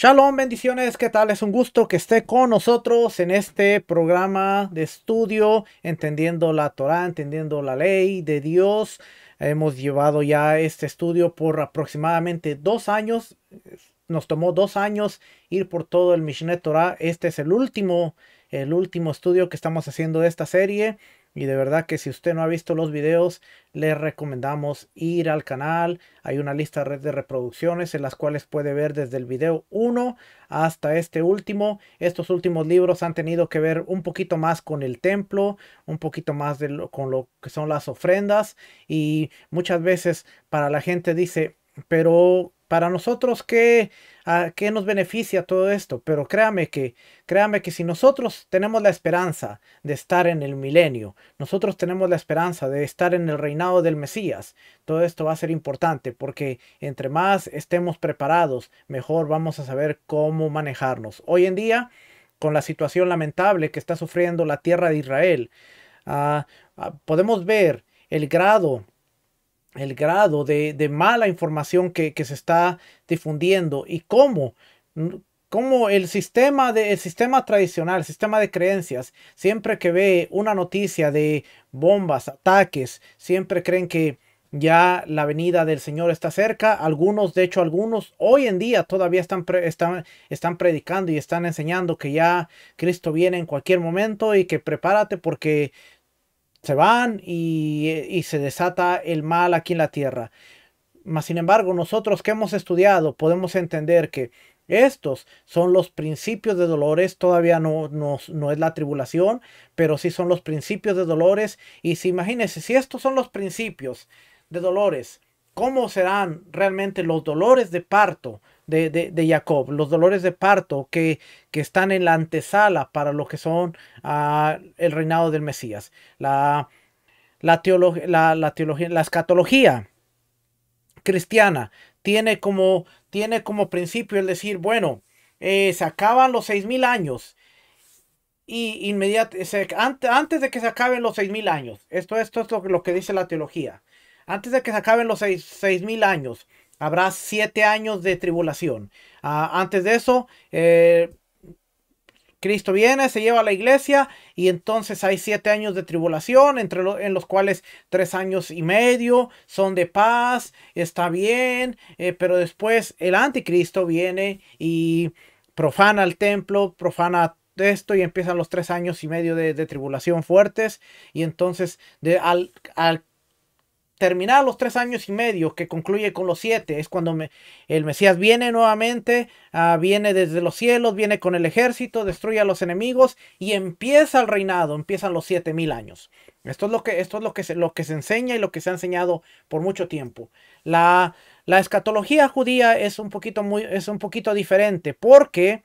Shalom, bendiciones, ¿qué tal? Es un gusto que esté con nosotros en este programa de estudio, entendiendo la Torah, entendiendo la ley de Dios. Hemos llevado ya este estudio por aproximadamente dos años. Nos tomó dos años ir por todo el Mishneh Torah. Este es el último, el último estudio que estamos haciendo de esta serie. Y de verdad que si usted no ha visto los videos, le recomendamos ir al canal. Hay una lista de reproducciones en las cuales puede ver desde el video 1 hasta este último. Estos últimos libros han tenido que ver un poquito más con el templo, un poquito más de lo, con lo que son las ofrendas. Y muchas veces para la gente dice, pero para nosotros, ¿qué, ¿qué nos beneficia todo esto? Pero créame que, créame que si nosotros tenemos la esperanza de estar en el milenio, nosotros tenemos la esperanza de estar en el reinado del Mesías, todo esto va a ser importante porque entre más estemos preparados, mejor vamos a saber cómo manejarnos. Hoy en día, con la situación lamentable que está sufriendo la tierra de Israel, ah, ah, podemos ver el grado el grado de, mala información que, se está difundiendo y cómo, cómo el, sistema sistema tradicional, el sistema de creencias, siempre que ve una noticia de bombas, ataques, siempre creen que ya la venida del Señor está cerca. Algunos, de hecho, algunos hoy en día todavía están, están, están predicando y están enseñando que ya Cristo viene en cualquier momento y que prepárate porque se van y, se desata el mal aquí en la tierra. Mas, sin embargo, nosotros que hemos estudiado podemos entender que estos son los principios de dolores, todavía no, no, es la tribulación, pero sí son los principios de dolores. Y si imagínense, si estos son los principios de dolores, ¿cómo serán realmente los dolores de parto de, Jacob, los dolores de parto que, están en la antesala para lo que son ah, el reinado del Mesías, la, la, la, teología, la escatología cristiana tiene como, tiene como principio el decir, bueno, eh, se acaban los seis mil años y antes, de que se acaben los seis mil años, esto, esto es lo, lo que dice la teología, antes de que se acaben los seis mil años, habrá siete años de tribulación. Ah, antes de eso, eh, Cristo viene, se lleva a la iglesia y entonces hay siete años de tribulación, entre en los cuales tres años y medio son de paz, está bien, eh, pero después el anticristo viene y profana el templo, profana esto y empiezan los tres años y medio de, de tribulación fuertes y entonces de, al, al Terminar los tres años y medio, que concluye con los siete, es cuando el Mesías viene nuevamente, ah, viene desde los cielos, viene con el ejército, destruye a los enemigos y empieza el reinado, empiezan los siete mil años. Esto es lo que, esto es lo que, se, lo que se enseña y lo que se ha enseñado por mucho tiempo. La, la escatología judía es un poquito, muy, es un poquito diferente porque...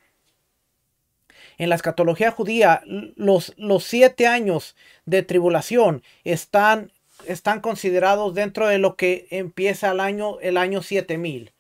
En la escatología judía, los, los siete años de tribulación están están considerados dentro de lo que empieza el año, el año 7000.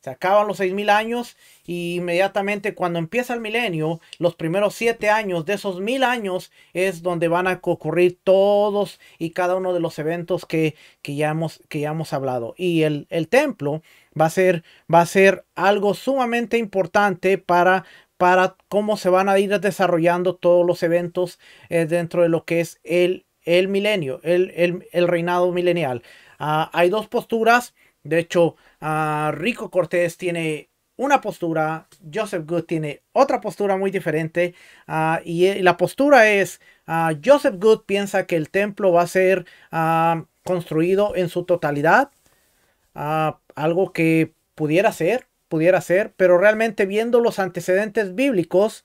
Se acaban los 6000 años y inmediatamente cuando empieza el milenio, los primeros 7 años de esos 1000 años es donde van a ocurrir todos y cada uno de los eventos que, ya, hemos, que ya hemos hablado. Y el, templo va a, ser, va a ser algo sumamente importante para, para cómo se van a ir desarrollando todos los eventos eh, dentro de lo que es el el milenio, el, reinado milenial. Ah, hay dos posturas. De hecho, ah, Rico Cortés tiene una postura, Joseph Good tiene otra postura muy diferente. Ah, y, eh, la postura es, Joseph Good piensa que el templo va a ser construido en su totalidad. algo que pudiera ser, pudiera ser, pero realmente viendo los antecedentes bíblicos,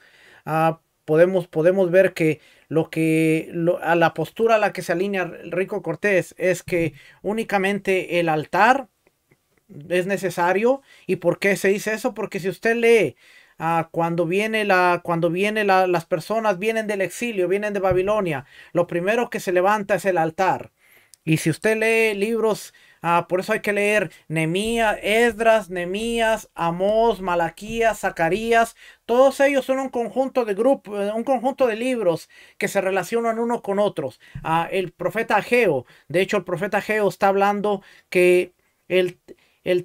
podemos, podemos ver que lo que a la postura a la que se alinea Rico Cortés es que únicamente el altar es necesario. ¿Y por qué se dice eso? Porque si usted lee ah, cuando viene la, cuando viene las personas vienen del exilio, vienen de Babilonia, lo primero que se levanta es el altar. Y si usted lee libros Ah, por eso hay que leer Nemías, Esdras, Nemías, Amós, Malaquías, Zacarías. Todos ellos son un conjunto de grupos, eh, un conjunto de libros que se relacionan unos con otros. Ah, el profeta Ageo, de hecho el profeta Ageo está hablando que el,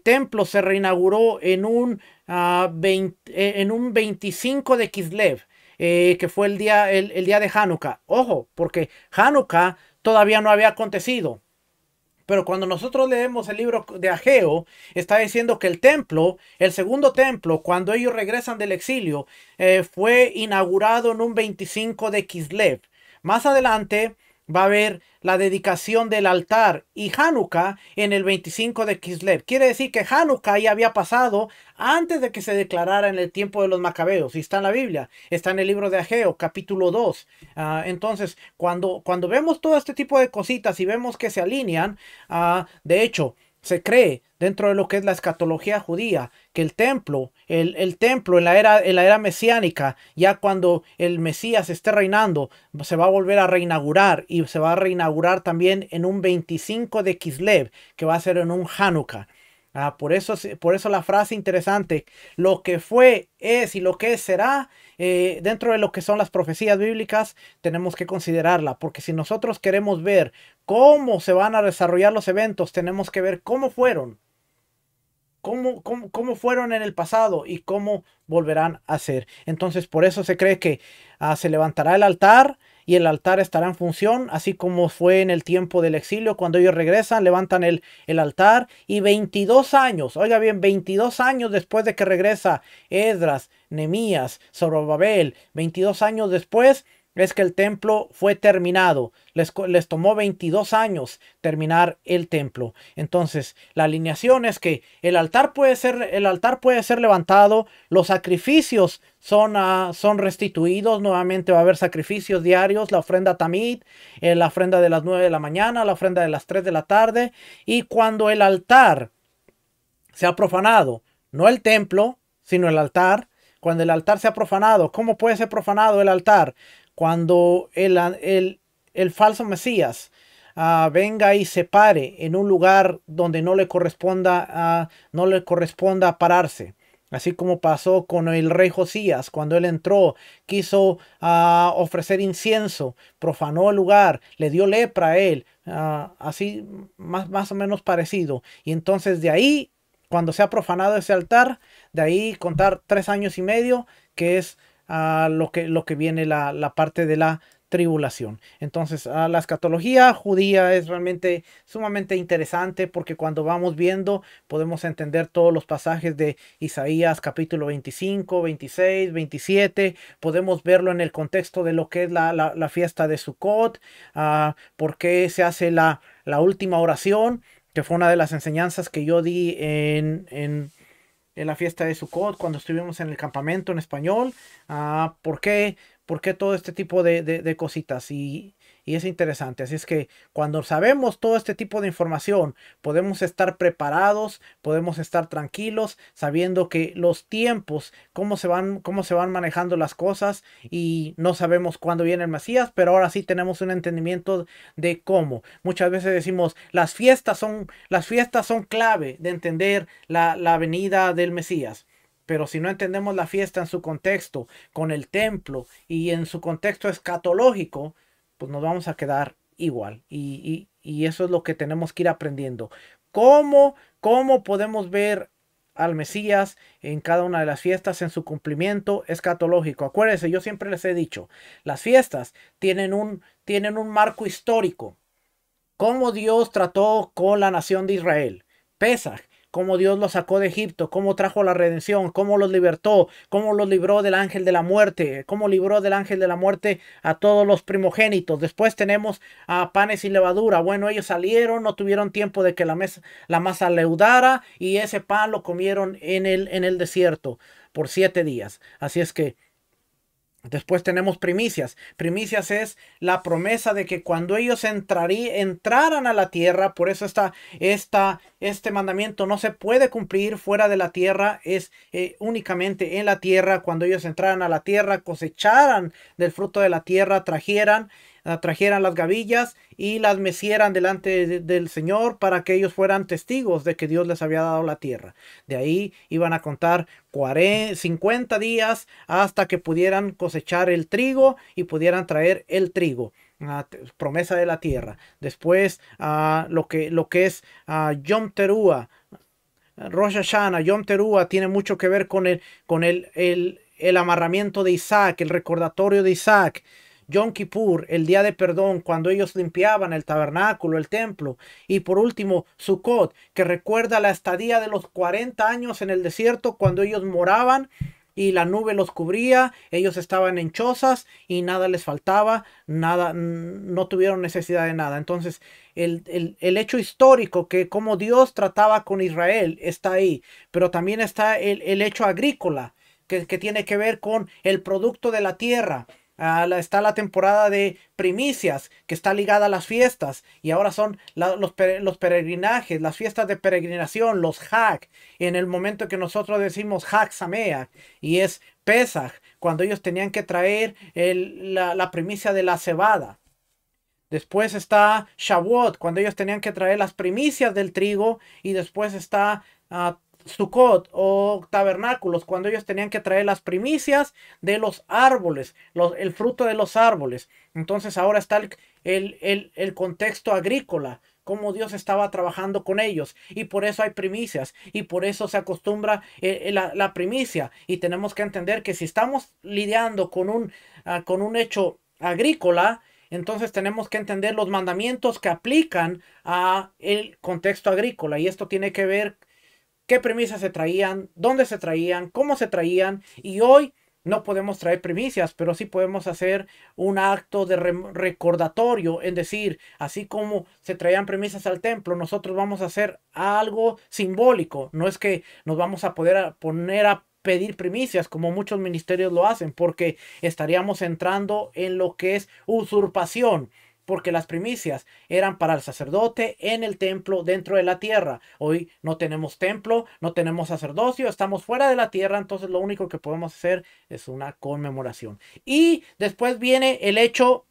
templo se reinauguró en un, 25 ah, eh, de Kislev. Eh, que fue el día, el día de Hanukkah. Ojo, porque Hanukkah todavía no había acontecido. Pero cuando nosotros leemos el libro de Ageo, está diciendo que el templo, el segundo templo, cuando ellos regresan del exilio, eh, fue inaugurado en un 25 de Kislev. Más adelante, va a haber la dedicación del altar y Hanukkah en el 25 de Kislev. Quiere decir que Hanukkah ya había pasado antes de que se declarara en el tiempo de los macabeos. Y está en la Biblia, está en el libro de Ageo, capítulo 2. Ah, entonces, cuando, cuando vemos todo este tipo de cositas y vemos que se alinean, ah, de hecho, se cree dentro de lo que es la escatología judía que el templo, el, templo en la, era, en la era mesiánica, ya cuando el Mesías esté reinando, se va a volver a reinaugurar y se va a reinaugurar también en un 25 de Kislev, que va a ser en un Hanukkah. Ah, por, eso, por eso la frase interesante, lo que fue, es y lo que será, eh, dentro de lo que son las profecías bíblicas, tenemos que considerarla, porque si nosotros queremos ver cómo se van a desarrollar los eventos, tenemos que ver cómo fueron, Cómo, fueron en el pasado y cómo volverán a ser. Entonces, por eso se cree que ah, se levantará el altar, y el altar estará en función, así como fue en el tiempo del exilio, cuando ellos regresan, levantan el, el altar y 22 años, oiga bien, 22 años después de que regresa Edras, Nemías, Zorobabel, 22 años después, es que el templo fue terminado. Les, tomó 22 años terminar el templo. Entonces, la alineación es que el altar puede ser, el altar puede ser levantado, los sacrificios son, ah, son restituidos, nuevamente va a haber sacrificios diarios, la ofrenda tamid, eh, la ofrenda de las 9 de la mañana, la ofrenda de las 3 de la tarde. Y cuando el altar se ha profanado, no el templo, sino el altar, cuando el altar se ha profanado, ¿cómo puede ser profanado el altar? cuando el, el, falso Mesías ah, venga y se pare en un lugar donde no le corresponda, ah, no le corresponda pararse. Así como pasó con el rey Josías, cuando él entró, quiso ah, ofrecer incienso, profanó el lugar, le dio lepra a él, así más, más, o menos parecido. Y entonces de ahí, cuando se ha profanado ese altar, de ahí contar tres años y medio, que es a lo que, lo que viene la, parte de la tribulación. Entonces, a ah, la escatología judía es realmente sumamente interesante porque cuando vamos viendo podemos entender todos los pasajes de Isaías capítulo 25, 26, 27. Podemos verlo en el contexto de lo que es la, la, fiesta de Sukkot, porque ah, por qué se hace la, última oración, que fue una de las enseñanzas que yo di en en la fiesta de Sukkot, cuando estuvimos en el campamento en español, ah, ¿por qué? ¿Por qué todo este tipo de, de, de cositas? Y y es interesante. Así es que cuando sabemos todo este tipo de información, podemos estar preparados, podemos estar tranquilos, sabiendo que los tiempos, cómo se van, cómo se van manejando las cosas y no sabemos cuándo viene el Mesías, pero ahora sí tenemos un entendimiento de cómo. Muchas veces decimos, las fiestas son, las fiestas son clave de entender la, la venida del Mesías. Pero si no entendemos la fiesta en su contexto, con el templo y en su contexto escatológico, pues nos vamos a quedar igual. Y, eso es lo que tenemos que ir aprendiendo. ¿Cómo, cómo podemos ver al Mesías en cada una de las fiestas en su cumplimiento escatológico. Acuérdense, yo siempre les he dicho, las fiestas tienen un, tienen un marco histórico. Cómo Dios trató con la nación de Israel. Pesach cómo Dios los sacó de Egipto, cómo trajo la redención, cómo los libertó, cómo los libró del ángel de la muerte, cómo libró del ángel de la muerte a todos los primogénitos. Después tenemos a panes y levadura. Bueno, ellos salieron, no tuvieron tiempo de que la, la masa leudara y ese pan lo comieron en el, en el desierto por siete días. Así es que Después tenemos primicias. Primicias es la promesa de que cuando ellos entraran a la tierra, por eso está esta, este mandamiento no se puede cumplir fuera de la tierra, es eh, únicamente en la tierra, cuando ellos entraran a la tierra, cosecharan del fruto de la tierra, trajeran Ah, trajeran las gavillas y las mecieran delante del Señor para que ellos fueran testigos de que Dios les había dado la tierra. De ahí iban a contar 40, 50 días hasta que pudieran cosechar el trigo y pudieran traer el trigo. la ah, promesa de la tierra. Después a ah, lo, que, es a Yom Terúa, Rosh Hashanah, Yom Terúa tiene mucho que ver con con el, el, el amarramiento de Isaac, el recordatorio de Isaac. Yom Kippur, el día de perdón, cuando ellos limpiaban el tabernáculo, el templo. Y por último, Sukkot, que recuerda la estadía de los 40 años en el desierto cuando ellos moraban y la nube los cubría, ellos estaban en chozas y nada les faltaba, nada, no tuvieron necesidad de nada. Entonces, el, hecho histórico que como Dios trataba con Israel está ahí, pero también está el, hecho agrícola que, que tiene que ver con el producto de la tierra Ah, está la temporada de primicias, que está ligada a las fiestas, y ahora son los, peregrinajes, las fiestas de peregrinación, los hack, en el momento que nosotros decimos hack samea, y es pesaj, cuando ellos tenían que traer la, primicia de la cebada. Después está Shavuot, cuando ellos tenían que traer las primicias del trigo, y después está ah, Sukkot o tabernáculos, cuando ellos tenían que traer las primicias de los árboles, el fruto de los árboles. Entonces ahora está el, contexto agrícola, cómo Dios estaba trabajando con ellos. Y por eso hay primicias. Y por eso se acostumbra eh, eh, la, primicia. Y tenemos que entender que si estamos lidiando con un, ah, con un hecho agrícola, entonces tenemos que entender los mandamientos que aplican a el contexto agrícola. Y esto tiene que ver qué premisas se traían, dónde se traían, cómo se traían y hoy no podemos traer primicias, pero sí podemos hacer un acto de recordatorio, en decir, así como se traían premisas al templo, nosotros vamos a hacer algo simbólico, no es que nos vamos a poder poner a pedir primicias como muchos ministerios lo hacen, porque estaríamos entrando en lo que es usurpación porque las primicias eran para el sacerdote en el templo dentro de la tierra. Hoy no tenemos templo, no tenemos sacerdocio, estamos fuera de la tierra, entonces lo único que podemos hacer es una conmemoración. Y después viene el hecho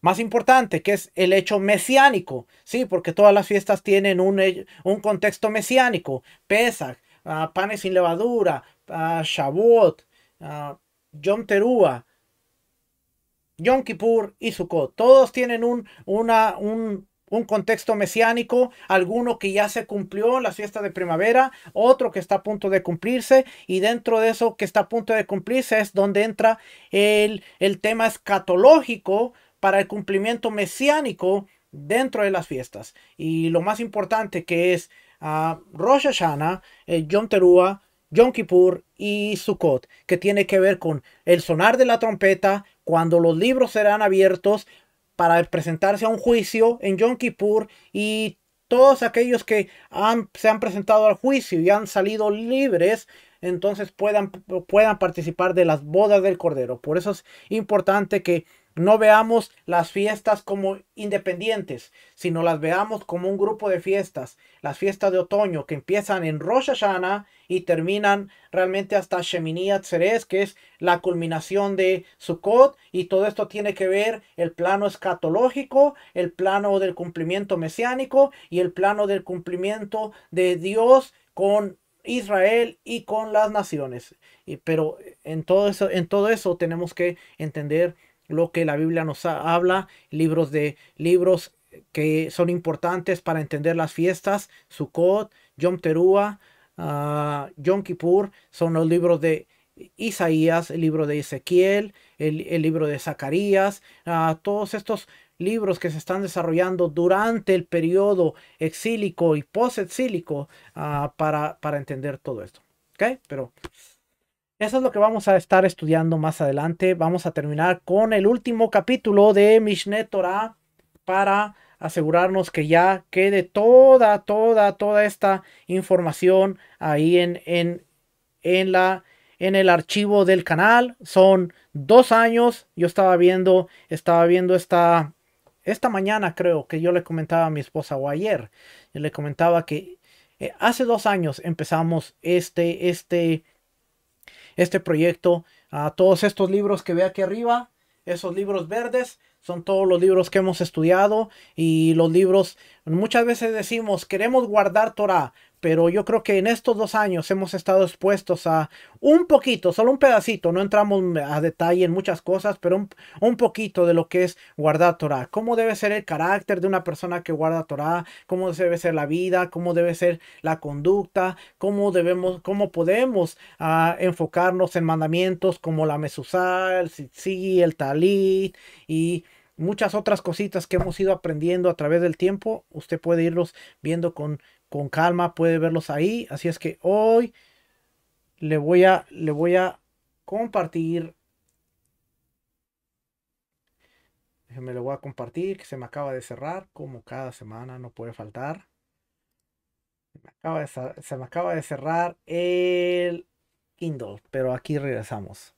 más importante, que es el hecho mesiánico, sí, porque todas las fiestas tienen un, eh, contexto mesiánico, Pesach, ah, panes sin levadura, ah, Shavuot, ah, Yom Teruah, Yom Kippur y Sukkot. Todos tienen un, un, contexto mesiánico, alguno que ya se cumplió la fiesta de primavera, otro que está a punto de cumplirse, y dentro de eso que está a punto de cumplirse es donde entra el, el tema escatológico para el cumplimiento mesiánico dentro de las fiestas. Y lo más importante que es ah, Rosh Hashanah, John Yom Teruah, Yom Kippur y Sukkot, que tiene que ver con el sonar de la trompeta, cuando los libros serán abiertos para presentarse a un juicio en Yom Kippur y todos aquellos que se han presentado al juicio y han salido libres, entonces puedan, puedan participar de las bodas del Cordero. Por eso es importante que no veamos las fiestas como independientes, sino las veamos como un grupo de fiestas. Las fiestas de otoño que empiezan en Rosh Hashanah y terminan realmente hasta Shemini Atzeres, que es la culminación de Sukkot. Y todo esto tiene que ver el plano escatológico, el plano del cumplimiento mesiánico y el plano del cumplimiento de Dios con Israel y con las naciones. pero en todo, eso, en todo eso tenemos que entender lo que la Biblia nos habla, libros de libros que son importantes para entender las fiestas, Sukkot, Yom Teruah, ah, Yom Kippur, son los libros de Isaías, el libro de Ezequiel, el, libro de Zacarías, ah, todos estos libros que se están desarrollando durante el periodo exílico y posexílico exílico ah, para, para entender todo esto. ¿Ok? Pero eso es lo que vamos a estar estudiando más adelante. Vamos a terminar con el último capítulo de Mishneh Torah para asegurarnos que ya quede toda, toda, toda esta información ahí en, en, la, en el archivo del canal. Son dos años. Yo estaba viendo, estaba viendo esta, esta mañana, creo que yo le comentaba a mi esposa o ayer. le comentaba que eh, hace dos años empezamos este, este este proyecto. A todos estos libros que ve aquí arriba, esos libros verdes, son todos los libros que hemos estudiado y los libros, muchas veces decimos, queremos guardar Torah, pero yo creo que en estos dos años hemos estado expuestos a un poquito, solo un pedacito, no entramos a detalle en muchas cosas, pero un, poquito de lo que es guardar Torah, cómo debe ser el carácter de una persona que guarda Torah, cómo debe ser la vida, cómo debe ser la conducta, cómo debemos, cómo podemos ah, enfocarnos en mandamientos como la mesuzá, el sitzi, el talit y muchas otras cositas que hemos ido aprendiendo a través del tiempo, usted puede irlos viendo con con calma puede verlos ahí. Así es que hoy le voy a, le voy a compartir. Me lo voy a compartir, que se me acaba de cerrar, como cada semana, no puede faltar. Se me acaba de, se me acaba de cerrar el Kindle, pero aquí regresamos.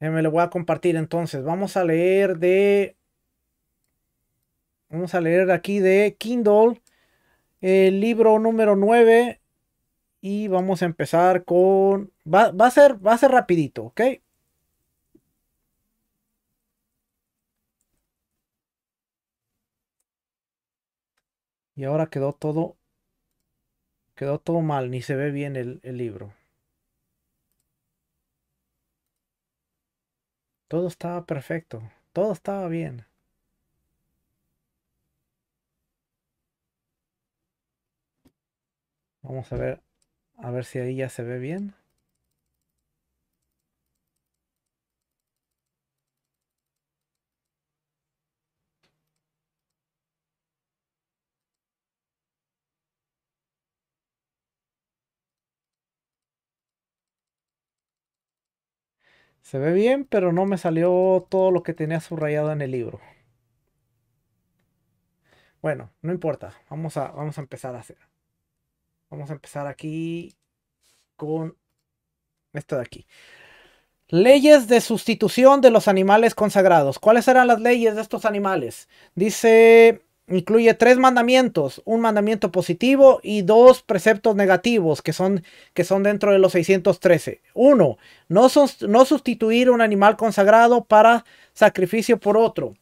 Me lo voy a compartir entonces. Vamos a leer de... Vamos a leer aquí de Kindle el libro número 9. Y vamos a empezar con. Va, a, ser, va a ser rapidito, ¿ok? Y ahora quedó todo. Quedó todo mal, ni se ve bien el libro. Todo estaba perfecto, todo estaba bien. Vamos a ver, a ver si ahí ya se ve bien. Se ve bien, pero no me salió todo lo que tenía subrayado en el libro. Bueno, no importa. Vamos a, vamos a empezar a hacer. Vamos a empezar aquí con esta de aquí. Leyes de sustitución de los animales consagrados. ¿Cuáles eran las leyes de estos animales? Dice, incluye tres mandamientos, un mandamiento positivo y dos preceptos negativos que son, que son dentro de los 613. Uno, no, no sustituir un animal consagrado para sacrificio por otro.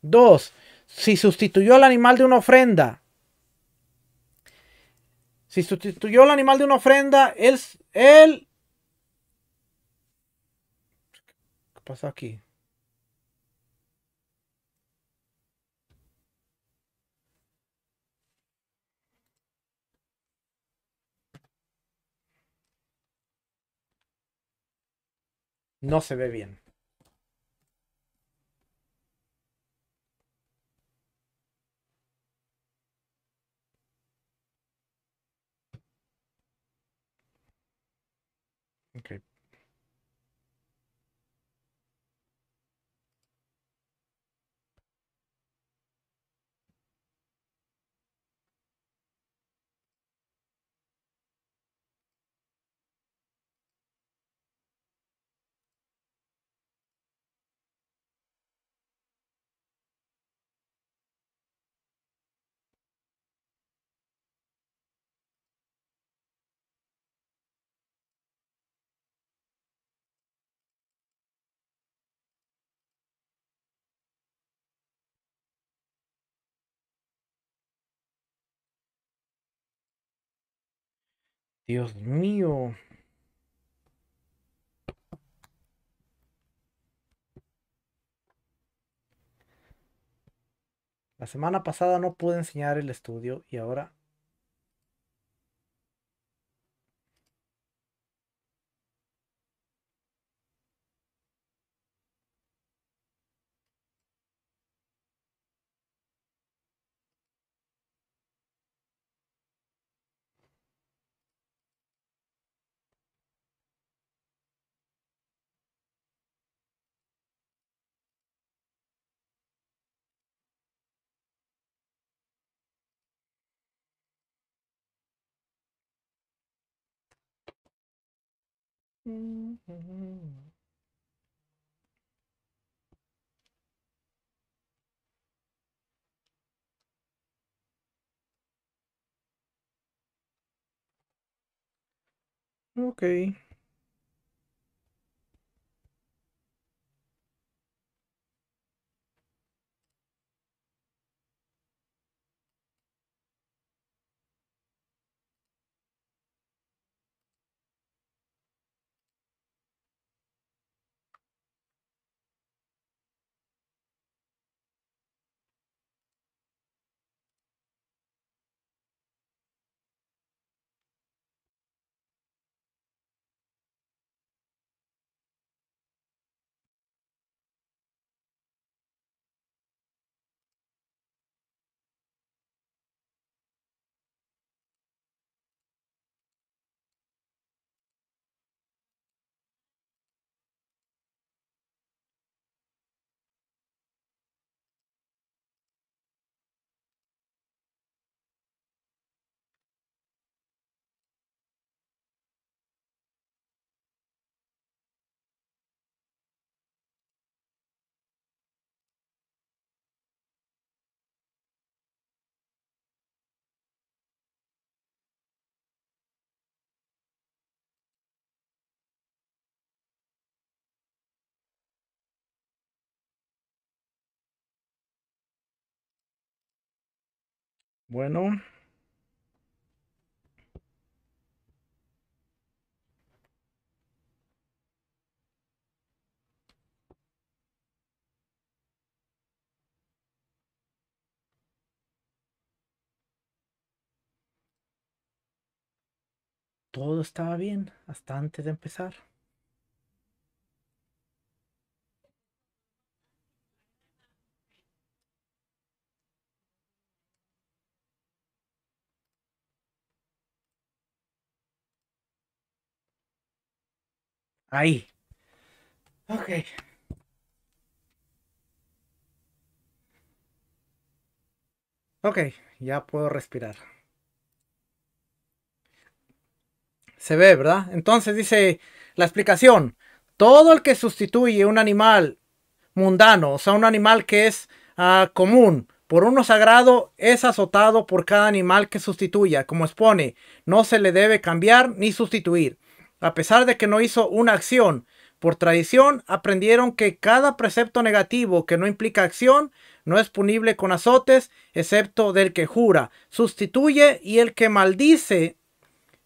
Dos, si sustituyó al animal de una ofrenda si sustituyó el animal de una ofrenda, es él... ¿Qué pasa aquí? No se ve bien. Dios mío. La semana pasada no pude enseñar el estudio y ahora Mm-hmm. Okay. Bueno. Todo estaba bien hasta antes de empezar. Ahí. Ok. Ok, ya puedo respirar. Se ve, ¿verdad? Entonces dice la explicación. Todo el que sustituye un animal mundano, o sea, un animal que es ah, común, por uno sagrado, es azotado por cada animal que sustituya, como expone. No se le debe cambiar ni sustituir. A pesar de que no hizo una acción, por tradición aprendieron que cada precepto negativo que no implica acción no es punible con azotes, excepto del que jura, sustituye y el que maldice,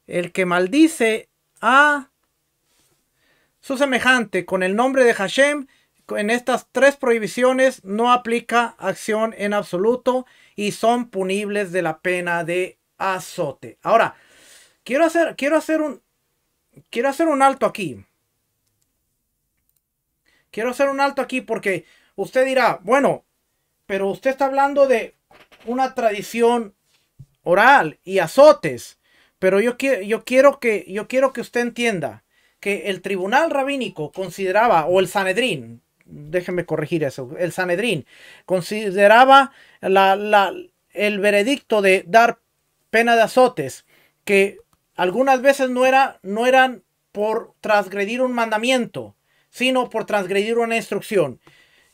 el que maldice a su semejante con el nombre de Hashem, en estas tres prohibiciones no aplica acción en absoluto y son punibles de la pena de azote. Ahora, quiero hacer, quiero hacer un, quiero hacer un alto aquí. Quiero hacer un alto aquí porque usted dirá, bueno, pero usted está hablando de una tradición oral y azotes. Pero yo, yo, quiero que, yo quiero que usted entienda que el tribunal rabínico consideraba, o el Sanedrín, déjeme corregir eso, el Sanedrín consideraba la, el veredicto de dar pena de azotes que algunas veces no, era, no eran por transgredir un mandamiento, sino por transgredir una instrucción.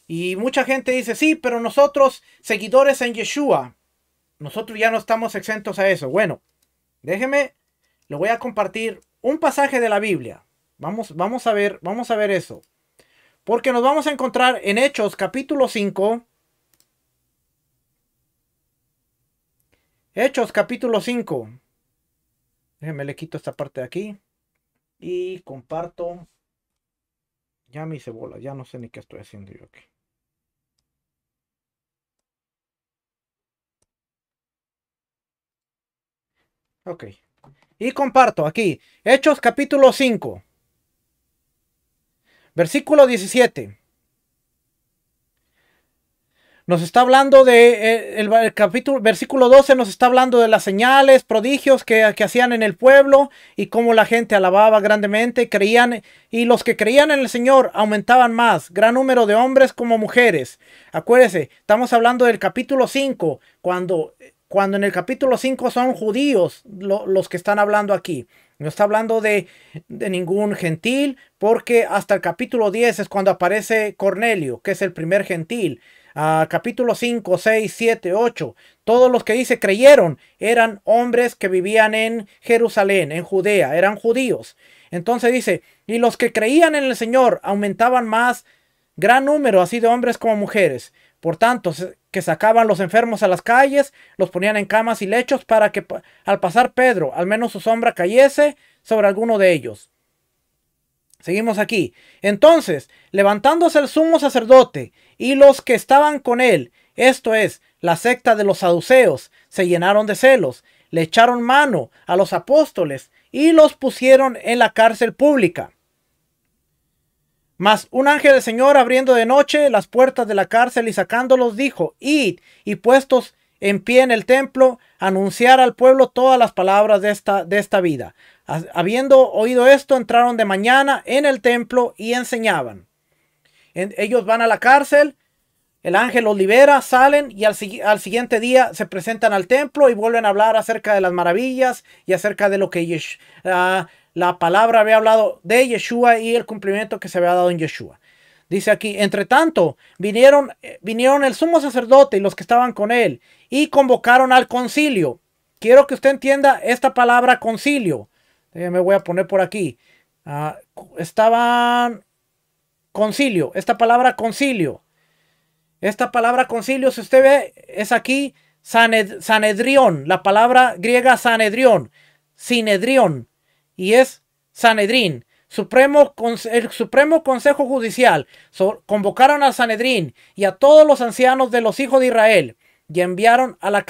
Y mucha gente dice, sí, pero nosotros, seguidores en Yeshua, nosotros ya no estamos exentos a eso. Bueno, déjeme, le voy a compartir un pasaje de la Biblia. Vamos, vamos a ver, vamos a ver eso. Porque nos vamos a encontrar en Hechos capítulo 5. Hechos capítulo 5. Me le quito esta parte de aquí. Y comparto. Ya me cebola Ya no sé ni qué estoy haciendo yo aquí. Ok. Y comparto aquí. Hechos capítulo 5. Versículo 17. Nos está hablando de, eh, el, capítulo, versículo 12 nos está hablando de las señales, prodigios que, hacían en el pueblo y cómo la gente alababa grandemente, creían, y los que creían en el Señor aumentaban más, gran número de hombres como mujeres. Acuérdese, estamos hablando del capítulo 5, cuando, cuando en el capítulo 5 son judíos los que están hablando aquí. No está hablando de, de, ningún gentil, porque hasta el capítulo 10 es cuando aparece Cornelio, que es el primer gentil capítulo 5, 6, 7, 8. Todos los que dice creyeron eran hombres que vivían en Jerusalén, en Judea, eran judíos. Entonces dice, y los que creían en el Señor aumentaban más gran número así de hombres como mujeres. Por tanto, que sacaban los enfermos a las calles, los ponían en camas y lechos para que al pasar Pedro, al menos su sombra cayese sobre alguno de ellos. Seguimos aquí. Entonces, levantándose el sumo sacerdote y los que estaban con él, esto es, la secta de los saduceos, se llenaron de celos, le echaron mano a los apóstoles y los pusieron en la cárcel pública. Mas un ángel del Señor abriendo de noche las puertas de la cárcel y sacándolos dijo, id y puestos en pie en el templo, anunciar al pueblo todas las palabras de esta, de esta vida. Habiendo oído esto, entraron de mañana en el templo y enseñaban ellos van a la cárcel, el ángel los libera, salen y al, al, siguiente día se presentan al templo y vuelven a hablar acerca de las maravillas y acerca de lo que ah, la palabra había hablado de Yeshua y el cumplimiento que se había dado en Yeshua. Dice aquí, entre tanto, vinieron, eh, vinieron el sumo sacerdote y los que estaban con él y convocaron al concilio. Quiero que usted entienda esta palabra concilio. me voy a poner por aquí. Ah, estaban concilio, esta palabra concilio. Esta palabra concilio, si usted ve, es aquí saned, Sanedrión, la palabra griega Sanedrión, Sinedrión, y es Sanedrín. Supremo, el Supremo Consejo Judicial convocaron a Sanedrín y a todos los ancianos de los hijos de Israel y enviaron a la,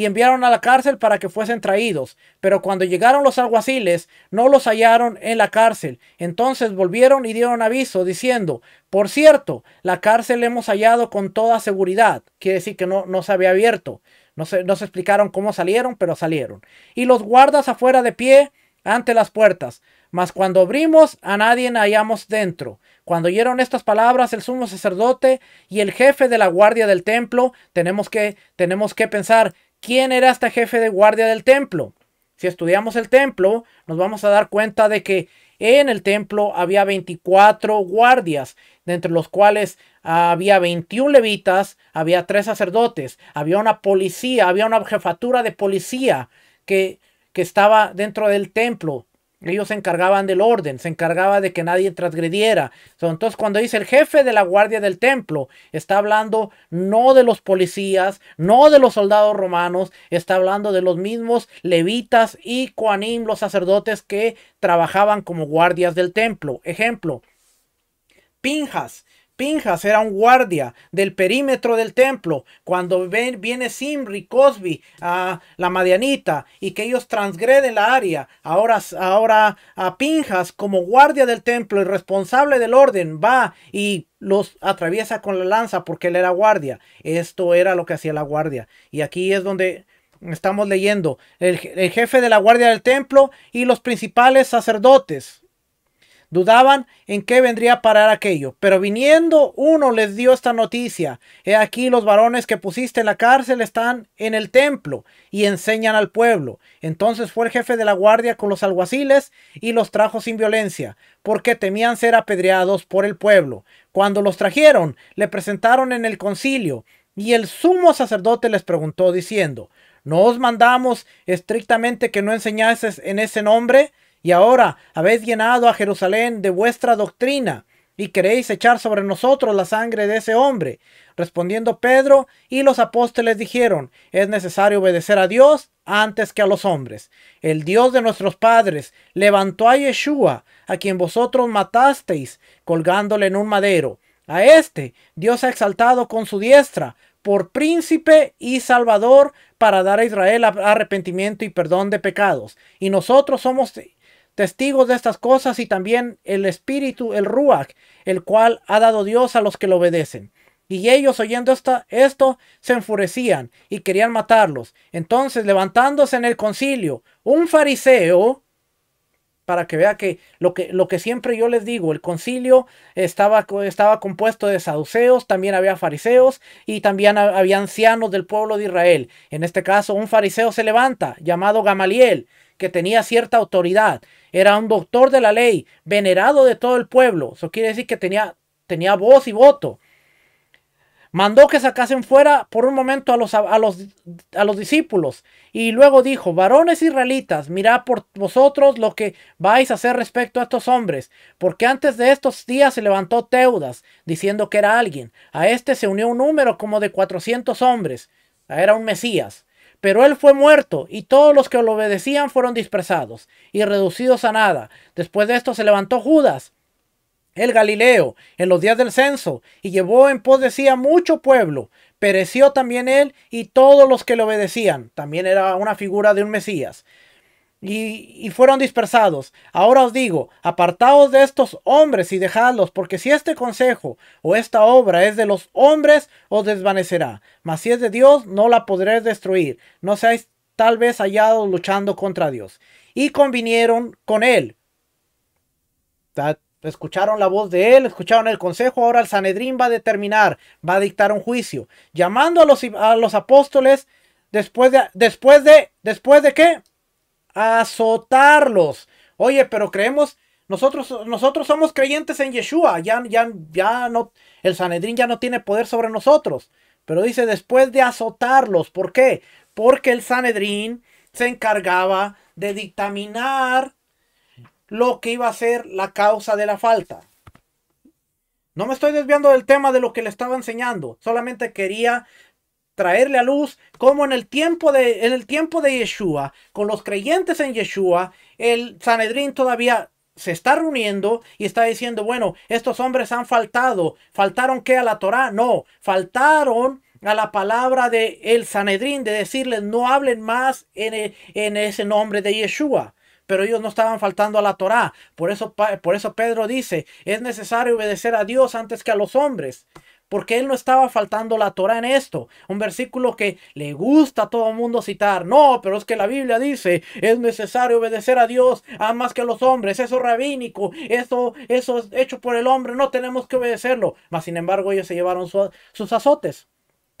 y enviaron a la cárcel para que fuesen traídos. Pero cuando llegaron los alguaciles, no los hallaron en la cárcel. Entonces volvieron y dieron aviso, diciendo, por cierto, la cárcel hemos hallado con toda seguridad. Quiere decir que no, no se había abierto. No se, no explicaron cómo salieron, pero salieron. Y los guardas afuera de pie ante las puertas. Mas cuando abrimos, a nadie hallamos dentro. Cuando oyeron estas palabras, el sumo sacerdote y el jefe de la guardia del templo, tenemos que, tenemos que pensar ¿Quién era este jefe de guardia del templo? Si estudiamos el templo, nos vamos a dar cuenta de que en el templo había 24 guardias, de entre los cuales había 21 levitas, había tres sacerdotes, había una policía, había una jefatura de policía que, que estaba dentro del templo. Ellos se encargaban del orden, se encargaba de que nadie transgrediera. Entonces cuando dice el jefe de la guardia del templo, está hablando no de los policías, no de los soldados romanos, está hablando de los mismos levitas y coanim, los sacerdotes que trabajaban como guardias del templo. Ejemplo, Pinjas Pinjas era un guardia del perímetro del templo. Cuando viene Simri, Cosby, a la Madianita y que ellos transgreden la área, ahora, ahora a Pinjas como guardia del templo y responsable del orden va y los atraviesa con la lanza porque él era guardia. Esto era lo que hacía la guardia. Y aquí es donde estamos leyendo el jefe de la guardia del templo y los principales sacerdotes Dudaban en qué vendría a parar aquello, pero viniendo uno les dio esta noticia. He aquí los varones que pusiste en la cárcel están en el templo y enseñan al pueblo. Entonces fue el jefe de la guardia con los alguaciles y los trajo sin violencia, porque temían ser apedreados por el pueblo. Cuando los trajeron, le presentaron en el concilio, y el sumo sacerdote les preguntó diciendo, ¿No os mandamos estrictamente que no enseñases en ese nombre? Y ahora habéis llenado a Jerusalén de vuestra doctrina y queréis echar sobre nosotros la sangre de ese hombre. Respondiendo Pedro y los apóstoles dijeron, es necesario obedecer a Dios antes que a los hombres. El Dios de nuestros padres levantó a Yeshua, a quien vosotros matasteis, colgándole en un madero. A este Dios ha exaltado con su diestra por príncipe y salvador para dar a Israel arrepentimiento y perdón de pecados. Y nosotros somos testigos de estas cosas y también el espíritu, el ruach, el cual ha dado Dios a los que lo obedecen. Y ellos oyendo esto se enfurecían y querían matarlos. Entonces levantándose en el concilio, un fariseo, para que vea que lo que, lo que siempre yo les digo, el concilio estaba, estaba compuesto de saduceos, también había fariseos y también había ancianos del pueblo de Israel. En este caso, un fariseo se levanta, llamado Gamaliel, que tenía cierta autoridad, era un doctor de la ley, venerado de todo el pueblo. Eso quiere decir que tenía, tenía voz y voto. Mandó que sacasen fuera por un momento a los, a, los, a los discípulos y luego dijo, varones israelitas, mirad por vosotros lo que vais a hacer respecto a estos hombres, porque antes de estos días se levantó Teudas, diciendo que era alguien. A este se unió un número como de 400 hombres. Era un Mesías. Pero él fue muerto, y todos los que lo obedecían fueron dispersados y reducidos a nada. Después de esto se levantó Judas, el Galileo, en los días del censo, y llevó en pos de sí a mucho pueblo. Pereció también él y todos los que le obedecían. También era una figura de un Mesías y, fueron dispersados. Ahora os digo, apartaos de estos hombres y dejadlos, porque si este consejo o esta obra es de los hombres, os desvanecerá. Mas si es de Dios, no la podréis destruir. No seáis tal vez hallados luchando contra Dios. Y convinieron con él. Escucharon la voz de él, escucharon el consejo, ahora el Sanedrín va a determinar, va a dictar un juicio, llamando a los, a los apóstoles después de, después de, después de qué? azotarlos. Oye, pero creemos, nosotros, nosotros somos creyentes en Yeshua, ya, ya, ya no, el Sanedrín ya no tiene poder sobre nosotros. Pero dice, después de azotarlos, ¿por qué? Porque el Sanedrín se encargaba de dictaminar lo que iba a ser la causa de la falta. No me estoy desviando del tema de lo que le estaba enseñando, solamente quería traerle a luz como en el tiempo de, en el tiempo de Yeshua, con los creyentes en Yeshua, el Sanedrín todavía se está reuniendo y está diciendo, bueno, estos hombres han faltado, faltaron qué a la Torá, no, faltaron a la palabra de el Sanedrín de decirles no hablen más en, e, en ese nombre de Yeshua pero ellos no estaban faltando a la Torá. Por eso, por eso Pedro dice, es necesario obedecer a Dios antes que a los hombres porque él no estaba faltando la Torah en esto. Un versículo que le gusta a todo el mundo citar. No, pero es que la Biblia dice, es necesario obedecer a Dios a ah, más que a los hombres. Eso es rabínico, eso, eso es hecho por el hombre, no tenemos que obedecerlo. Mas, sin embargo, ellos se llevaron sus azotes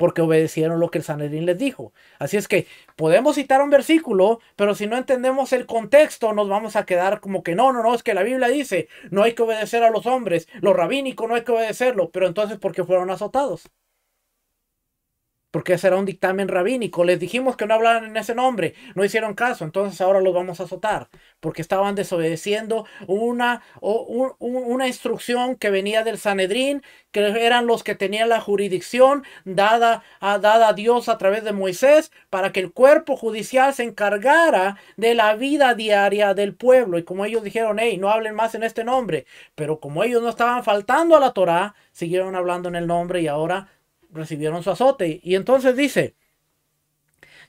porque obedecieron lo que el Sanedrín les dijo. Así es que podemos citar un versículo, pero si no entendemos el contexto, nos vamos a quedar como que no, no, no, es que la Biblia dice, no hay que obedecer a los hombres, lo rabínico no hay que obedecerlo, pero entonces, ¿por qué fueron azotados? porque ese era un dictamen rabínico. Les dijimos que no hablaran en ese nombre, no hicieron caso, entonces ahora los vamos a azotar, porque estaban desobedeciendo una, o, una instrucción que venía del Sanedrín, que eran los que tenían la jurisdicción dada a, dada a Dios a través de Moisés, para que el cuerpo judicial se encargara de la vida diaria del pueblo. Y como ellos dijeron, hey, no hablen más en este nombre, pero como ellos no estaban faltando a la Torá, siguieron hablando en el nombre y ahora recibieron su azote. Y entonces dice,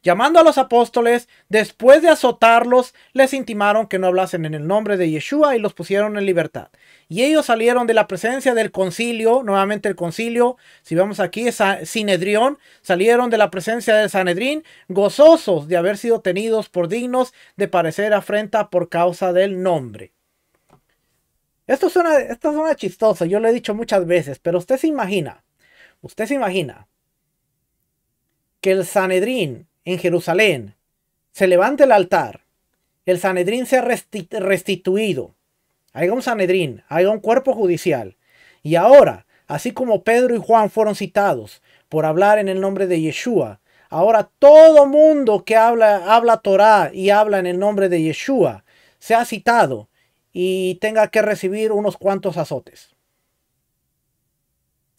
llamando a los apóstoles, después de azotarlos, les intimaron que no hablasen en el nombre de Yeshua y los pusieron en libertad. Y ellos salieron de la presencia del concilio, nuevamente el concilio, si vemos aquí es Sinedrión, salieron de la presencia del Sanedrín, gozosos de haber sido tenidos por dignos de parecer afrenta por causa del nombre. Esto suena, esto suena chistoso, yo lo he dicho muchas veces, pero usted se imagina ¿Usted se imagina que el Sanedrín en Jerusalén se levante el altar, el Sanedrín sea restituido, haya un Sanedrín, haya un cuerpo judicial, y ahora, así como Pedro y Juan fueron citados por hablar en el nombre de Yeshua, ahora todo mundo que habla, habla Torah y habla en el nombre de Yeshua, ha citado y tenga que recibir unos cuantos azotes.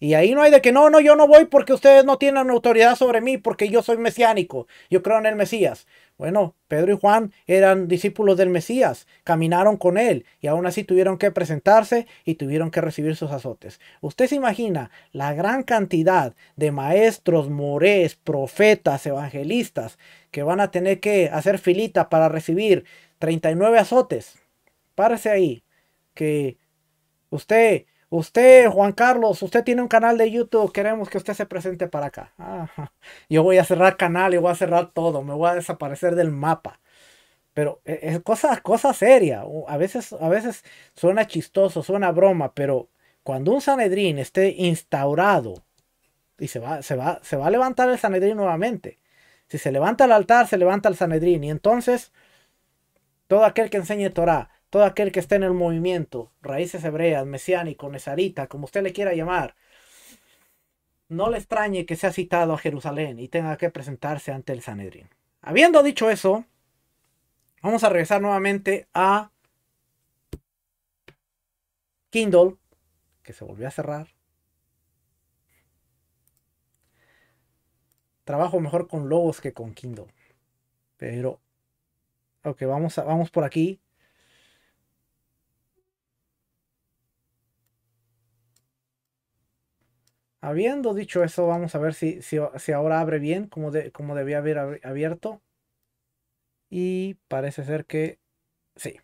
Y ahí no hay de que no, no, yo no voy porque ustedes no tienen autoridad sobre mí, porque yo soy mesiánico, yo creo en el Mesías. Bueno, Pedro y Juan eran discípulos del Mesías, caminaron con él y aún así tuvieron que presentarse y tuvieron que recibir sus azotes. Usted se imagina la gran cantidad de maestros, morés, profetas, evangelistas que van a tener que hacer filita para recibir 39 azotes. Párese ahí, que usted Usted, Juan Carlos, usted tiene un canal de YouTube, queremos que usted se presente para acá. Yo voy a cerrar canal y voy a cerrar todo, me voy a desaparecer del mapa. Pero eh, es cosa, seria. A veces, a veces suena chistoso, suena broma, pero cuando un Sanedrín esté instaurado y se va, se va, se va a levantar el Sanedrín nuevamente. Si se levanta el altar, se levanta el Sanedrín. Y entonces, todo aquel que enseñe Torah todo aquel que esté en el movimiento, raíces hebreas, mesiánico, nezarita, como usted le quiera llamar, no le extrañe que sea citado a Jerusalén y tenga que presentarse ante el Sanedrín. Habiendo dicho eso, vamos a regresar nuevamente a Kindle, que se volvió a cerrar. Trabajo mejor con logos que con Kindle. Pero, ok, vamos, vamos por aquí. Habiendo dicho eso, vamos a ver si, ahora abre bien como, como debía haber abierto. Y parece ser que sí.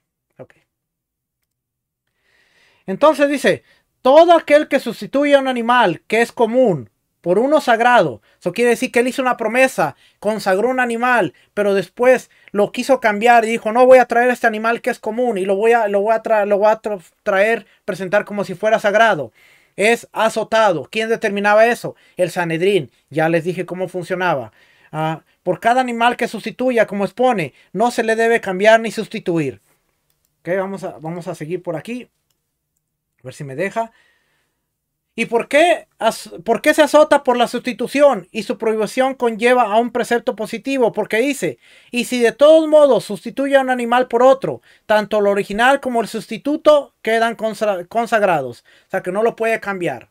Entonces dice, todo aquel que sustituye a un animal que es común por uno sagrado, eso quiere decir que él hizo una promesa, consagró un animal, pero después lo quiso cambiar y dijo, no voy a traer este animal que es común y lo voy a, lo voy a, lo a traer, presentar como si fuera sagrado es azotado. ¿Quién determinaba eso? El Sanedrín. Ya les dije cómo funcionaba. Ah, por cada animal que sustituya, como expone, no se le debe cambiar ni sustituir. Ok, vamos a, vamos a seguir por aquí. A ver si me deja. ¿Y por qué, se azota por la sustitución? Y su prohibición conlleva a un precepto positivo, porque dice, y si de todos modos sustituye a un animal por otro, tanto el original como el sustituto quedan consagrados, o sea que no lo puede cambiar.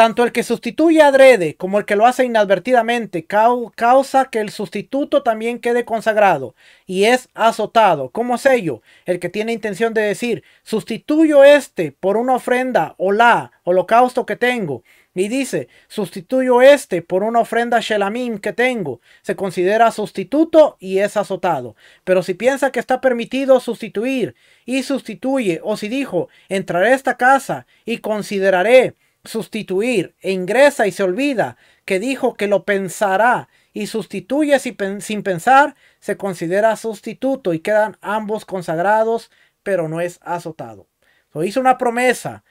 Tanto el que sustituye adrede como el que lo hace inadvertidamente causa que el sustituto también quede consagrado y es azotado. ¿Cómo es ello? El que tiene intención de decir, sustituyo este por una ofrenda o la holocausto que tengo. Y dice, sustituyo este por una ofrenda shelamim que tengo. Se considera sustituto y es azotado. Pero si piensa que está permitido sustituir y sustituye, o si dijo, entraré a esta casa y consideraré sustituir e ingresa y se olvida que dijo que lo pensará y sustituye sin pensar, se considera sustituto y quedan ambos consagrados, pero no es azotado. o hizo una promesa,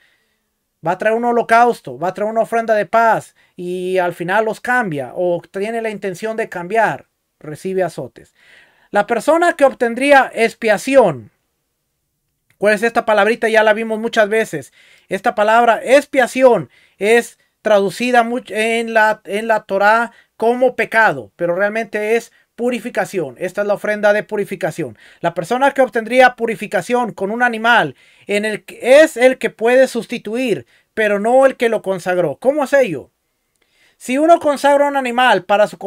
va a traer un holocausto, va a traer una ofrenda de paz y al final los cambia o tiene la intención de cambiar, recibe azotes. La persona que obtendría expiación, ¿cuál es esta palabrita? Ya la vimos muchas veces. Esta palabra expiación es traducida en la, en la Torah como pecado, pero realmente es purificación. Esta es la ofrenda de purificación. La persona que obtendría purificación con un animal en el es el que puede sustituir, pero no el que lo consagró. ¿Cómo es ello? Si uno consagra un animal para, su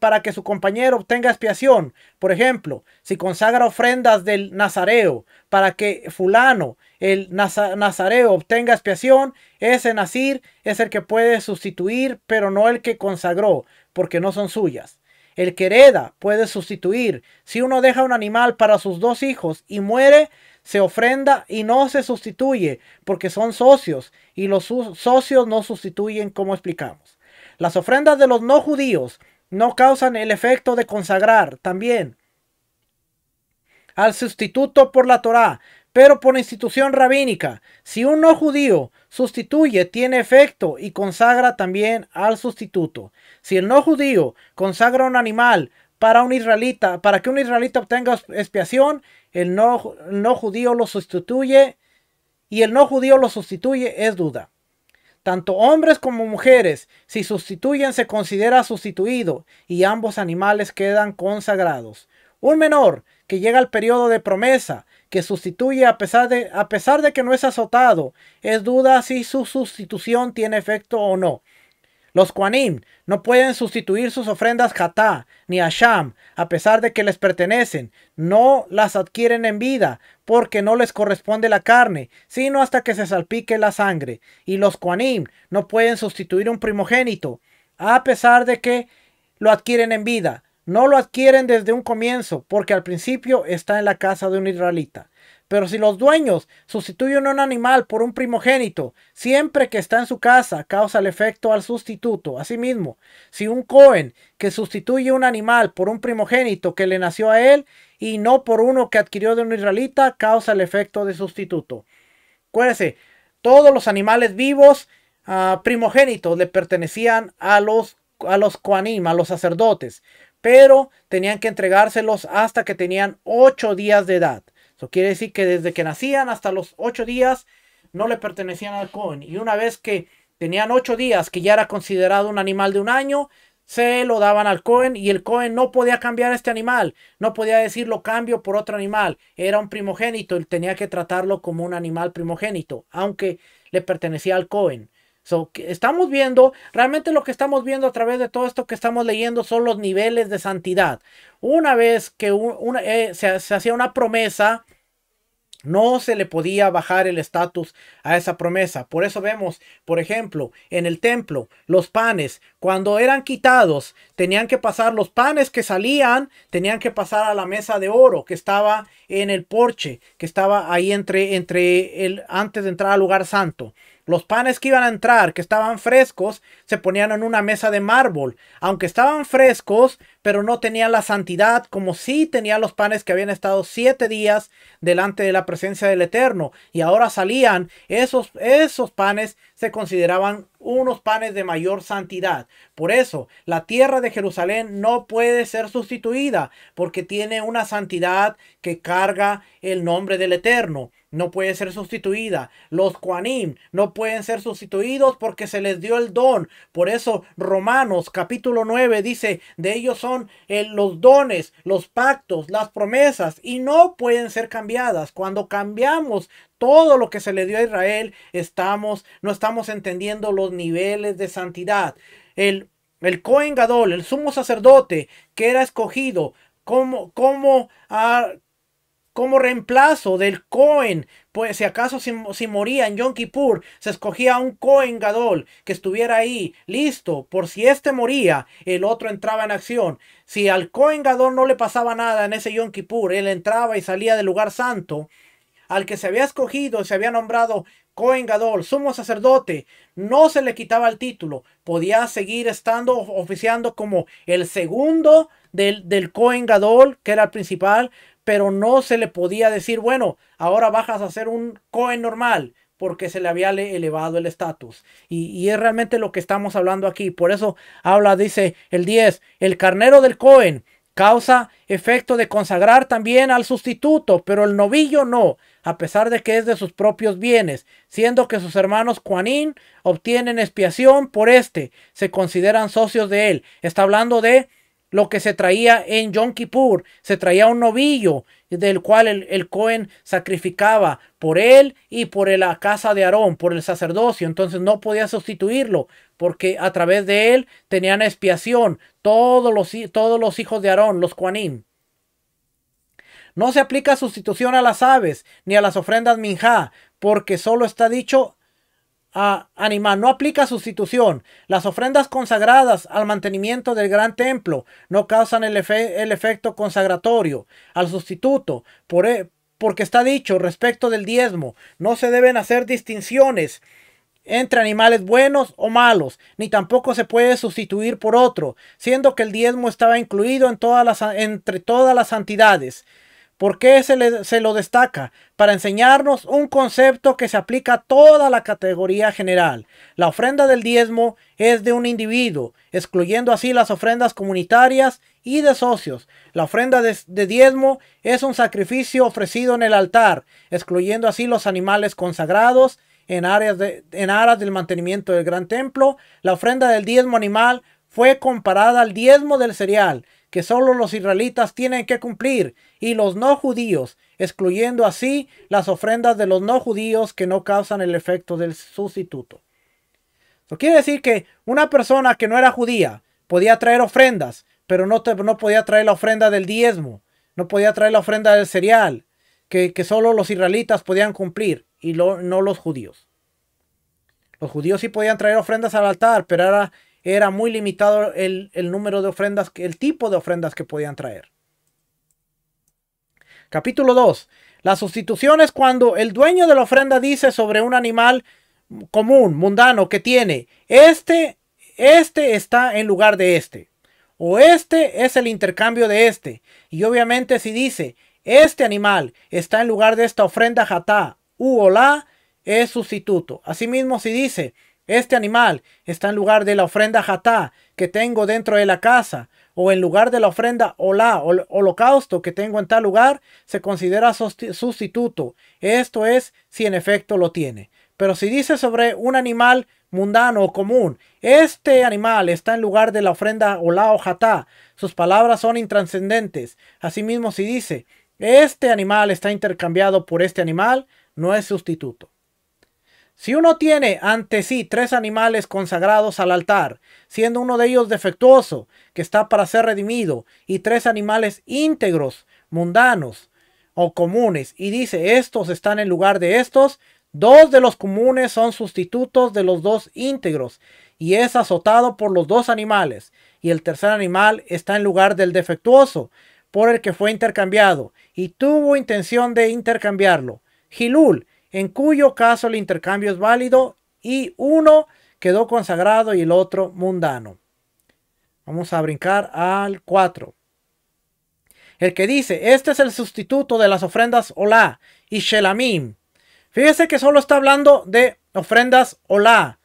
para que su compañero obtenga expiación, por ejemplo, si consagra ofrendas del nazareo para que fulano el nazareo obtenga expiación, ese nazir es el que puede sustituir, pero no el que consagró, porque no son suyas. El que hereda puede sustituir. Si uno deja un animal para sus dos hijos y muere, se ofrenda y no se sustituye, porque son socios, y los socios no sustituyen como explicamos. Las ofrendas de los no judíos no causan el efecto de consagrar también al sustituto por la Torá, pero por institución rabínica, si un no judío sustituye, tiene efecto y consagra también al sustituto. Si el no judío consagra un animal para un israelita, para que un israelita obtenga expiación, el no, el no judío lo sustituye y el no judío lo sustituye, es duda. Tanto hombres como mujeres, si sustituyen, se considera sustituido y ambos animales quedan consagrados. Un menor que llega al periodo de promesa que sustituye a pesar, de, a pesar de que no es azotado. Es duda si su sustitución tiene efecto o no. Los Quanim no pueden sustituir sus ofrendas Jatá ni Asham, a pesar de que les pertenecen. No las adquieren en vida, porque no les corresponde la carne, sino hasta que se salpique la sangre. Y los Quanim no pueden sustituir un primogénito, a pesar de que lo adquieren en vida, no lo adquieren desde un comienzo, porque al principio está en la casa de un israelita. Pero si los dueños sustituyen un animal por un primogénito, siempre que está en su casa, causa el efecto al sustituto. Asimismo, si un cohen que sustituye un animal por un primogénito que le nació a él y no por uno que adquirió de un israelita, causa el efecto de sustituto. Acuérdense, todos los animales vivos ah, primogénitos le pertenecían a los, a los coanim, a los sacerdotes pero tenían que entregárselos hasta que tenían ocho días de edad. Eso quiere decir que desde que nacían hasta los ocho días no le pertenecían al Cohen. Y una vez que tenían ocho días, que ya era considerado un animal de un año, se lo daban al Cohen y el Cohen no podía cambiar este animal, no podía decirlo cambio por otro animal, era un primogénito y tenía que tratarlo como un animal primogénito, aunque le pertenecía al Cohen estamos viendo, realmente lo que estamos viendo a través de todo esto que estamos leyendo son los niveles de santidad. Una vez que eh, se, hacía una promesa, no se le podía bajar el estatus a esa promesa. Por eso vemos, por ejemplo, en el templo, los panes, cuando eran quitados, tenían que pasar los panes que salían, tenían que pasar a la mesa de oro que estaba en el porche, que estaba ahí entre, entre el, antes de entrar al lugar santo. Los panes que iban a entrar, que estaban frescos, se ponían en una mesa de mármol. Aunque estaban frescos, pero no tenían la santidad como si tenían los panes que habían estado siete días delante de la presencia del Eterno. Y ahora salían, esos, esos panes se consideraban unos panes de mayor santidad. Por eso, la tierra de Jerusalén no puede ser sustituida, porque tiene una santidad que carga el nombre del Eterno no puede ser sustituida. Los Quanim no pueden ser sustituidos porque se les dio el don. Por eso Romanos capítulo 9 dice, de ellos son eh, los dones, los pactos, las promesas y no pueden ser cambiadas. Cuando cambiamos todo lo que se le dio a Israel, estamos no estamos entendiendo los niveles de santidad. El el Cohen Gadol, el sumo sacerdote que era escogido ¿cómo como, como reemplazo del Cohen, pues si acaso si, moría en Yom Kippur, se escogía un Cohen Gadol que estuviera ahí, listo, por si este moría, el otro entraba en acción. Si al Cohen Gadol no le pasaba nada en ese Yom Kippur, él entraba y salía del lugar santo, al que se había escogido, se había nombrado Cohen Gadol, sumo sacerdote, no se le quitaba el título, podía seguir estando oficiando como el segundo del, del Cohen Gadol, que era el principal, pero no se le podía decir, bueno, ahora bajas a ser un Cohen normal, porque se le había elevado el estatus. Y, es realmente lo que estamos hablando aquí. Por eso habla, dice el 10, el carnero del Cohen causa efecto de consagrar también al sustituto, pero el novillo no, a pesar de que es de sus propios bienes, siendo que sus hermanos Juanín obtienen expiación por este. se consideran socios de él. Está hablando de lo que se traía en Yom Kippur. Se traía un novillo del cual el, Cohen sacrificaba por él y por la casa de Aarón, por el sacerdocio. Entonces no podía sustituirlo porque a través de él tenían expiación todos los, todos los hijos de Aarón, los quanín No se aplica sustitución a las aves ni a las ofrendas minja porque solo está dicho animal, no aplica sustitución. Las ofrendas consagradas al mantenimiento del gran templo no causan el, efecto consagratorio al sustituto, por, e, porque está dicho respecto del diezmo, no se deben hacer distinciones entre animales buenos o malos, ni tampoco se puede sustituir por otro, siendo que el diezmo estaba incluido en todas las, entre todas las santidades. ¿Por qué se, lo destaca? Para enseñarnos un concepto que se aplica a toda la categoría general. La ofrenda del diezmo es de un individuo, excluyendo así las ofrendas comunitarias y de socios. La ofrenda de, diezmo es un sacrificio ofrecido en el altar, excluyendo así los animales consagrados en, áreas en aras del mantenimiento del gran templo. La ofrenda del diezmo animal fue comparada al diezmo del cereal, que solo los israelitas tienen que cumplir y los no judíos, excluyendo así las ofrendas de los no judíos que no causan el efecto del sustituto. Esto quiere decir que una persona que no era judía podía traer ofrendas, pero no, no podía traer la ofrenda del diezmo, no podía traer la ofrenda del cereal, que, que solo los israelitas podían cumplir y no los judíos. Los judíos sí podían traer ofrendas al altar, pero era era muy limitado el, número de ofrendas, el tipo de ofrendas que podían traer. Capítulo 2. La sustitución es cuando el dueño de la ofrenda dice sobre un animal común, mundano, que tiene, este, este está en lugar de este. O este es el intercambio de este. Y obviamente si dice, este animal está en lugar de esta ofrenda jatá u es sustituto. Asimismo si dice, este animal está en lugar de la ofrenda jatá que tengo dentro de la casa, o en lugar de la ofrenda hola o holocausto que tengo en tal lugar, se considera sustituto. Esto es si en efecto lo tiene. Pero si dice sobre un animal mundano o común, este animal está en lugar de la ofrenda hola o jatá, sus palabras son intranscendentes. Asimismo, si dice, este animal está intercambiado por este animal, no es sustituto. Si uno tiene ante sí tres animales consagrados al altar, siendo uno de ellos defectuoso, que está para ser redimido, y tres animales íntegros, mundanos o comunes, y dice estos están en lugar de estos, dos de los comunes son sustitutos de los dos íntegros, y es azotado por los dos animales, y el tercer animal está en lugar del defectuoso, por el que fue intercambiado, y tuvo intención de intercambiarlo. Gilul, en cuyo caso el intercambio es válido y uno quedó consagrado y el otro mundano. Vamos a brincar al 4. El que dice, este es el sustituto de las ofrendas Olá y Shelamim. Fíjese que solo está hablando de ofrendas Olá,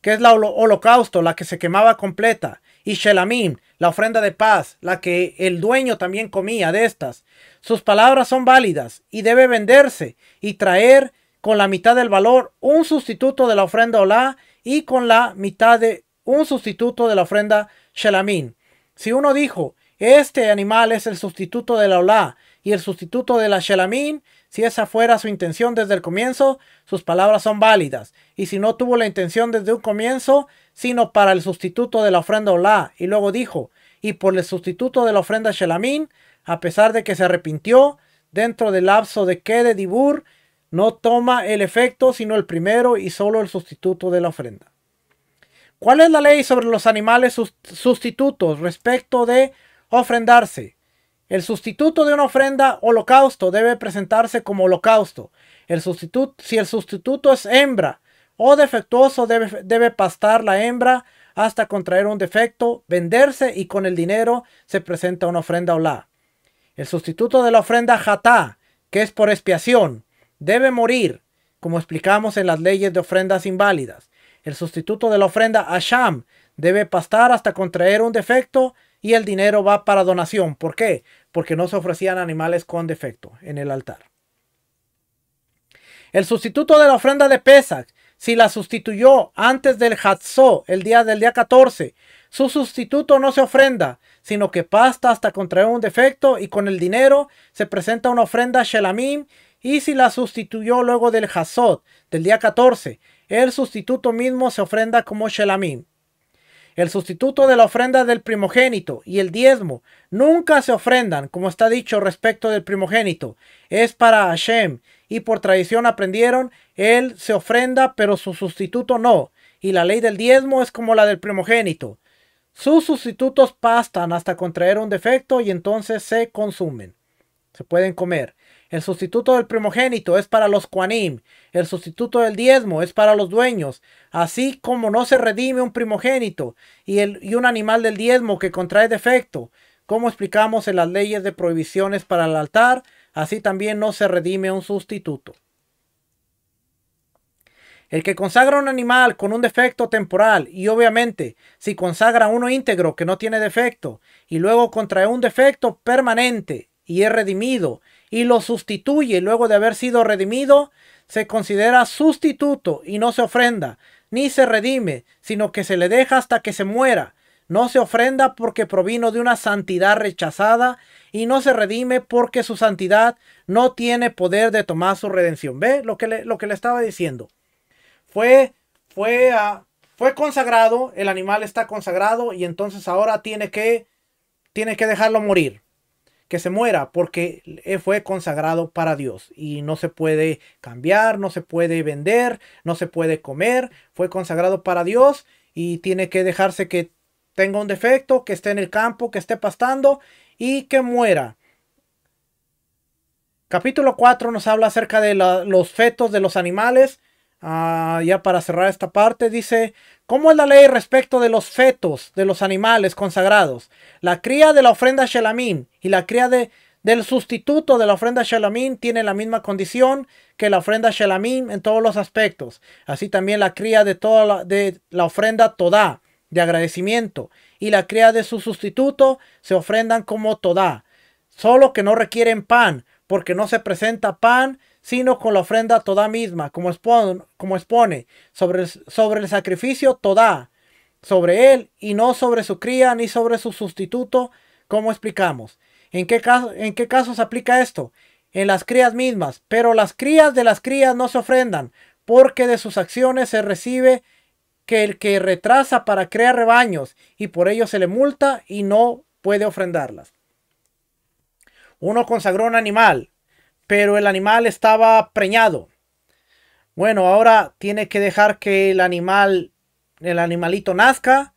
que es la holocausto, la que se quemaba completa, y Shelamim, la ofrenda de paz, la que el dueño también comía de estas. Sus palabras son válidas y debe venderse y traer con la mitad del valor un sustituto de la ofrenda Olá y con la mitad de un sustituto de la ofrenda Shelamín. Si uno dijo, este animal es el sustituto de la Olá y el sustituto de la Shelamín, si esa fuera su intención desde el comienzo, sus palabras son válidas. Y si no tuvo la intención desde un comienzo, sino para el sustituto de la ofrenda Olá, y luego dijo, y por el sustituto de la ofrenda Shelamín, a pesar de que se arrepintió, dentro del lapso de de Dibur no toma el efecto, sino el primero y solo el sustituto de la ofrenda. ¿Cuál es la ley sobre los animales sustitutos respecto de ofrendarse? El sustituto de una ofrenda holocausto debe presentarse como holocausto. El sustituto, si el sustituto es hembra o defectuoso, debe, pastar la hembra hasta contraer un defecto, venderse y con el dinero se presenta una ofrenda la. El sustituto de la ofrenda jatá, que es por expiación, debe morir, como explicamos en las leyes de ofrendas inválidas. El sustituto de la ofrenda Asham debe pastar hasta contraer un defecto y el dinero va para donación. ¿Por qué? Porque no se ofrecían animales con defecto en el altar. El sustituto de la ofrenda de Pesach, si la sustituyó antes del Hatzó, el día del día 14, su sustituto no se ofrenda, sino que pasta hasta contraer un defecto y con el dinero se presenta una ofrenda Shelamim y si la sustituyó luego del Hazot, del día 14, el sustituto mismo se ofrenda como Shelamim. El sustituto de la ofrenda del primogénito y el diezmo nunca se ofrendan, como está dicho respecto del primogénito. Es para Hashem y por tradición aprendieron, él se ofrenda pero su sustituto no. Y la ley del diezmo es como la del primogénito. Sus sustitutos pastan hasta contraer un defecto y entonces se consumen. Se pueden comer. El sustituto del primogénito es para los cuanim. El sustituto del diezmo es para los dueños. Así como no se redime un primogénito y, el, y un animal del diezmo que contrae defecto, como explicamos en las leyes de prohibiciones para el altar, así también no se redime un sustituto. El que consagra un animal con un defecto temporal, y obviamente, si consagra uno íntegro que no tiene defecto, y luego contrae un defecto permanente y es redimido, y lo sustituye luego de haber sido redimido, se considera sustituto y no se ofrenda, ni se redime, sino que se le deja hasta que se muera. No se ofrenda porque provino de una santidad rechazada y no se redime porque su santidad no tiene poder de tomar su redención. ¿Ve lo que le, lo que le estaba diciendo? Fue, fue, fue consagrado, el animal está consagrado y entonces ahora tiene que, tiene que dejarlo morir que se muera porque eh, fue consagrado para Dios y no se puede cambiar, no se puede vender, no se puede comer, fue consagrado para Dios y tiene que dejarse que tenga un defecto, que esté en el campo, que esté pastando y que muera. Capítulo 4 nos habla acerca de los fetos de los animales Ah, ya para cerrar esta parte, dice, ¿cómo es la ley respecto de los fetos, de los animales consagrados? La cría de la ofrenda Shelamín y la cría de, del sustituto de la ofrenda Shelamín tiene la misma condición que la ofrenda Shelamín en todos los aspectos. Así también la cría de, toda la, de la ofrenda Todá, de agradecimiento, y la cría de su sustituto se ofrendan como Todá, solo que no requieren pan, porque no se presenta pan sino con la ofrenda toda misma, como expone, sobre, el sacrificio toda, sobre él y no sobre su cría ni sobre su sustituto, como explicamos. ¿En qué, caso, se aplica esto? En las crías mismas, pero las crías de las crías no se ofrendan, porque de sus acciones se recibe que el que retrasa para crear rebaños y por ello se le multa y no puede ofrendarlas. Uno consagró un animal, pero el animal estaba preñado. Bueno, ahora tiene que dejar que el animal, el animalito nazca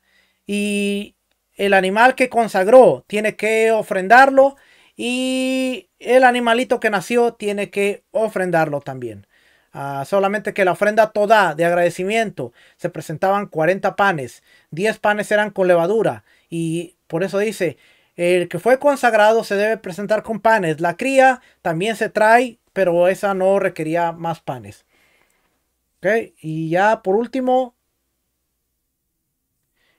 y el animal que consagró tiene que ofrendarlo y el animalito que nació tiene que ofrendarlo también. Ah, solamente que la ofrenda toda de agradecimiento se presentaban 40 panes, 10 panes eran con levadura y por eso dice, el que fue consagrado se debe presentar con panes. La cría también se trae, pero esa no requería más panes. Y ya por último,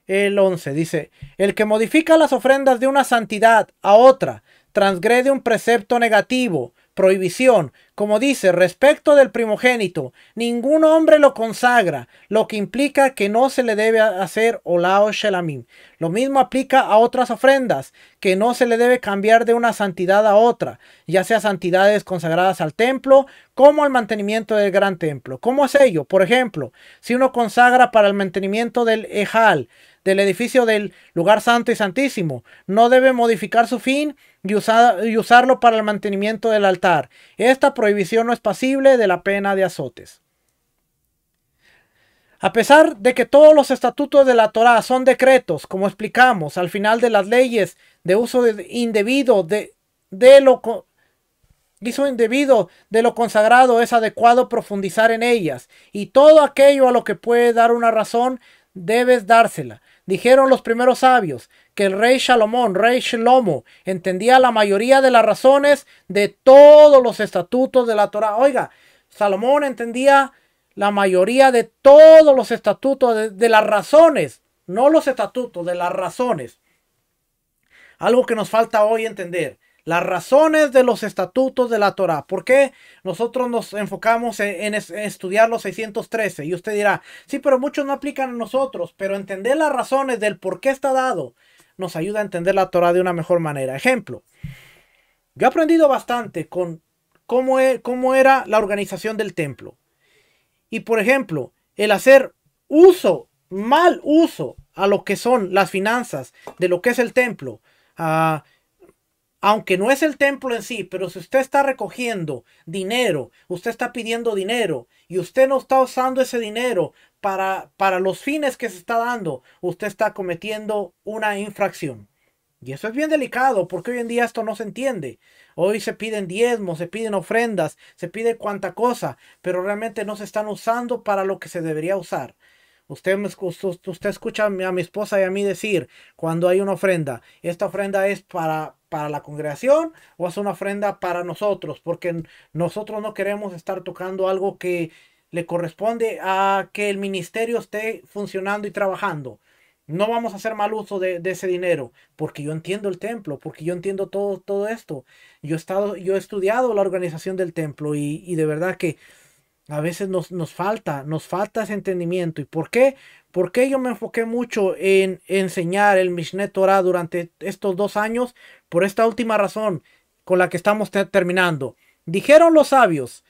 el 11 dice, el que modifica las ofrendas de una santidad a otra, transgrede un precepto negativo, prohibición, como dice, respecto del primogénito, ningún hombre lo consagra, lo que implica que no se le debe hacer olao shelamim. Lo mismo aplica a otras ofrendas, que no se le debe cambiar de una santidad a otra, ya sea santidades consagradas al templo, como el mantenimiento del gran templo. ¿Cómo es ello? Por ejemplo, si uno consagra para el mantenimiento del ejal, del edificio del lugar santo y santísimo, no debe modificar su fin y, usarlo para el mantenimiento del altar. Esta prohibición no es pasible de la pena de azotes. A pesar de que todos los estatutos de la Torá son decretos, como explicamos al final de las leyes de uso indebido de, de lo hizo indebido de lo consagrado es adecuado profundizar en ellas, y todo aquello a lo que puede dar una razón, debes dársela. Dijeron los primeros sabios, que el rey Salomón, rey Shlomo, entendía la mayoría de las razones de todos los estatutos de la Torah. Oiga, Salomón entendía la mayoría de todos los estatutos, de, las razones, no los estatutos, de las razones. Algo que nos falta hoy entender las razones de los estatutos de la Torah. ¿Por qué nosotros nos enfocamos en, en, estudiar los 613? Y usted dirá, sí, pero muchos no aplican a nosotros, pero entender las razones del por qué está dado nos ayuda a entender la Torah de una mejor manera. Ejemplo, yo he aprendido bastante con cómo, e, cómo era la organización del templo. Y por ejemplo, el hacer uso, mal uso a lo que son las finanzas de lo que es el templo, aunque no es el templo en sí, pero si usted está recogiendo dinero, usted está pidiendo dinero y usted no está usando ese dinero para, para los fines que se está dando, usted está cometiendo una infracción. Y eso es bien delicado porque hoy en día esto no se entiende. Hoy se piden diezmos, se piden ofrendas, se pide cuanta cosa, pero realmente no se están usando para lo que se debería usar. Usted, me, usted, usted escucha a mi esposa y a mí decir cuando hay una ofrenda, esta ofrenda es para, para la congregación o es una ofrenda para nosotros, porque nosotros no queremos estar tocando algo que le corresponde a que el ministerio esté funcionando y trabajando. No vamos a hacer mal uso de, ese dinero, porque yo entiendo el templo, porque yo entiendo todo, todo esto. Yo he, estado, yo he estudiado la organización del templo y de verdad que a veces nos, falta, nos falta ese entendimiento. ¿Y por qué? Porque yo me enfoqué mucho en enseñar el Mishneh Torah durante estos dos años? Por esta última razón con la que estamos terminando. Dijeron los sabios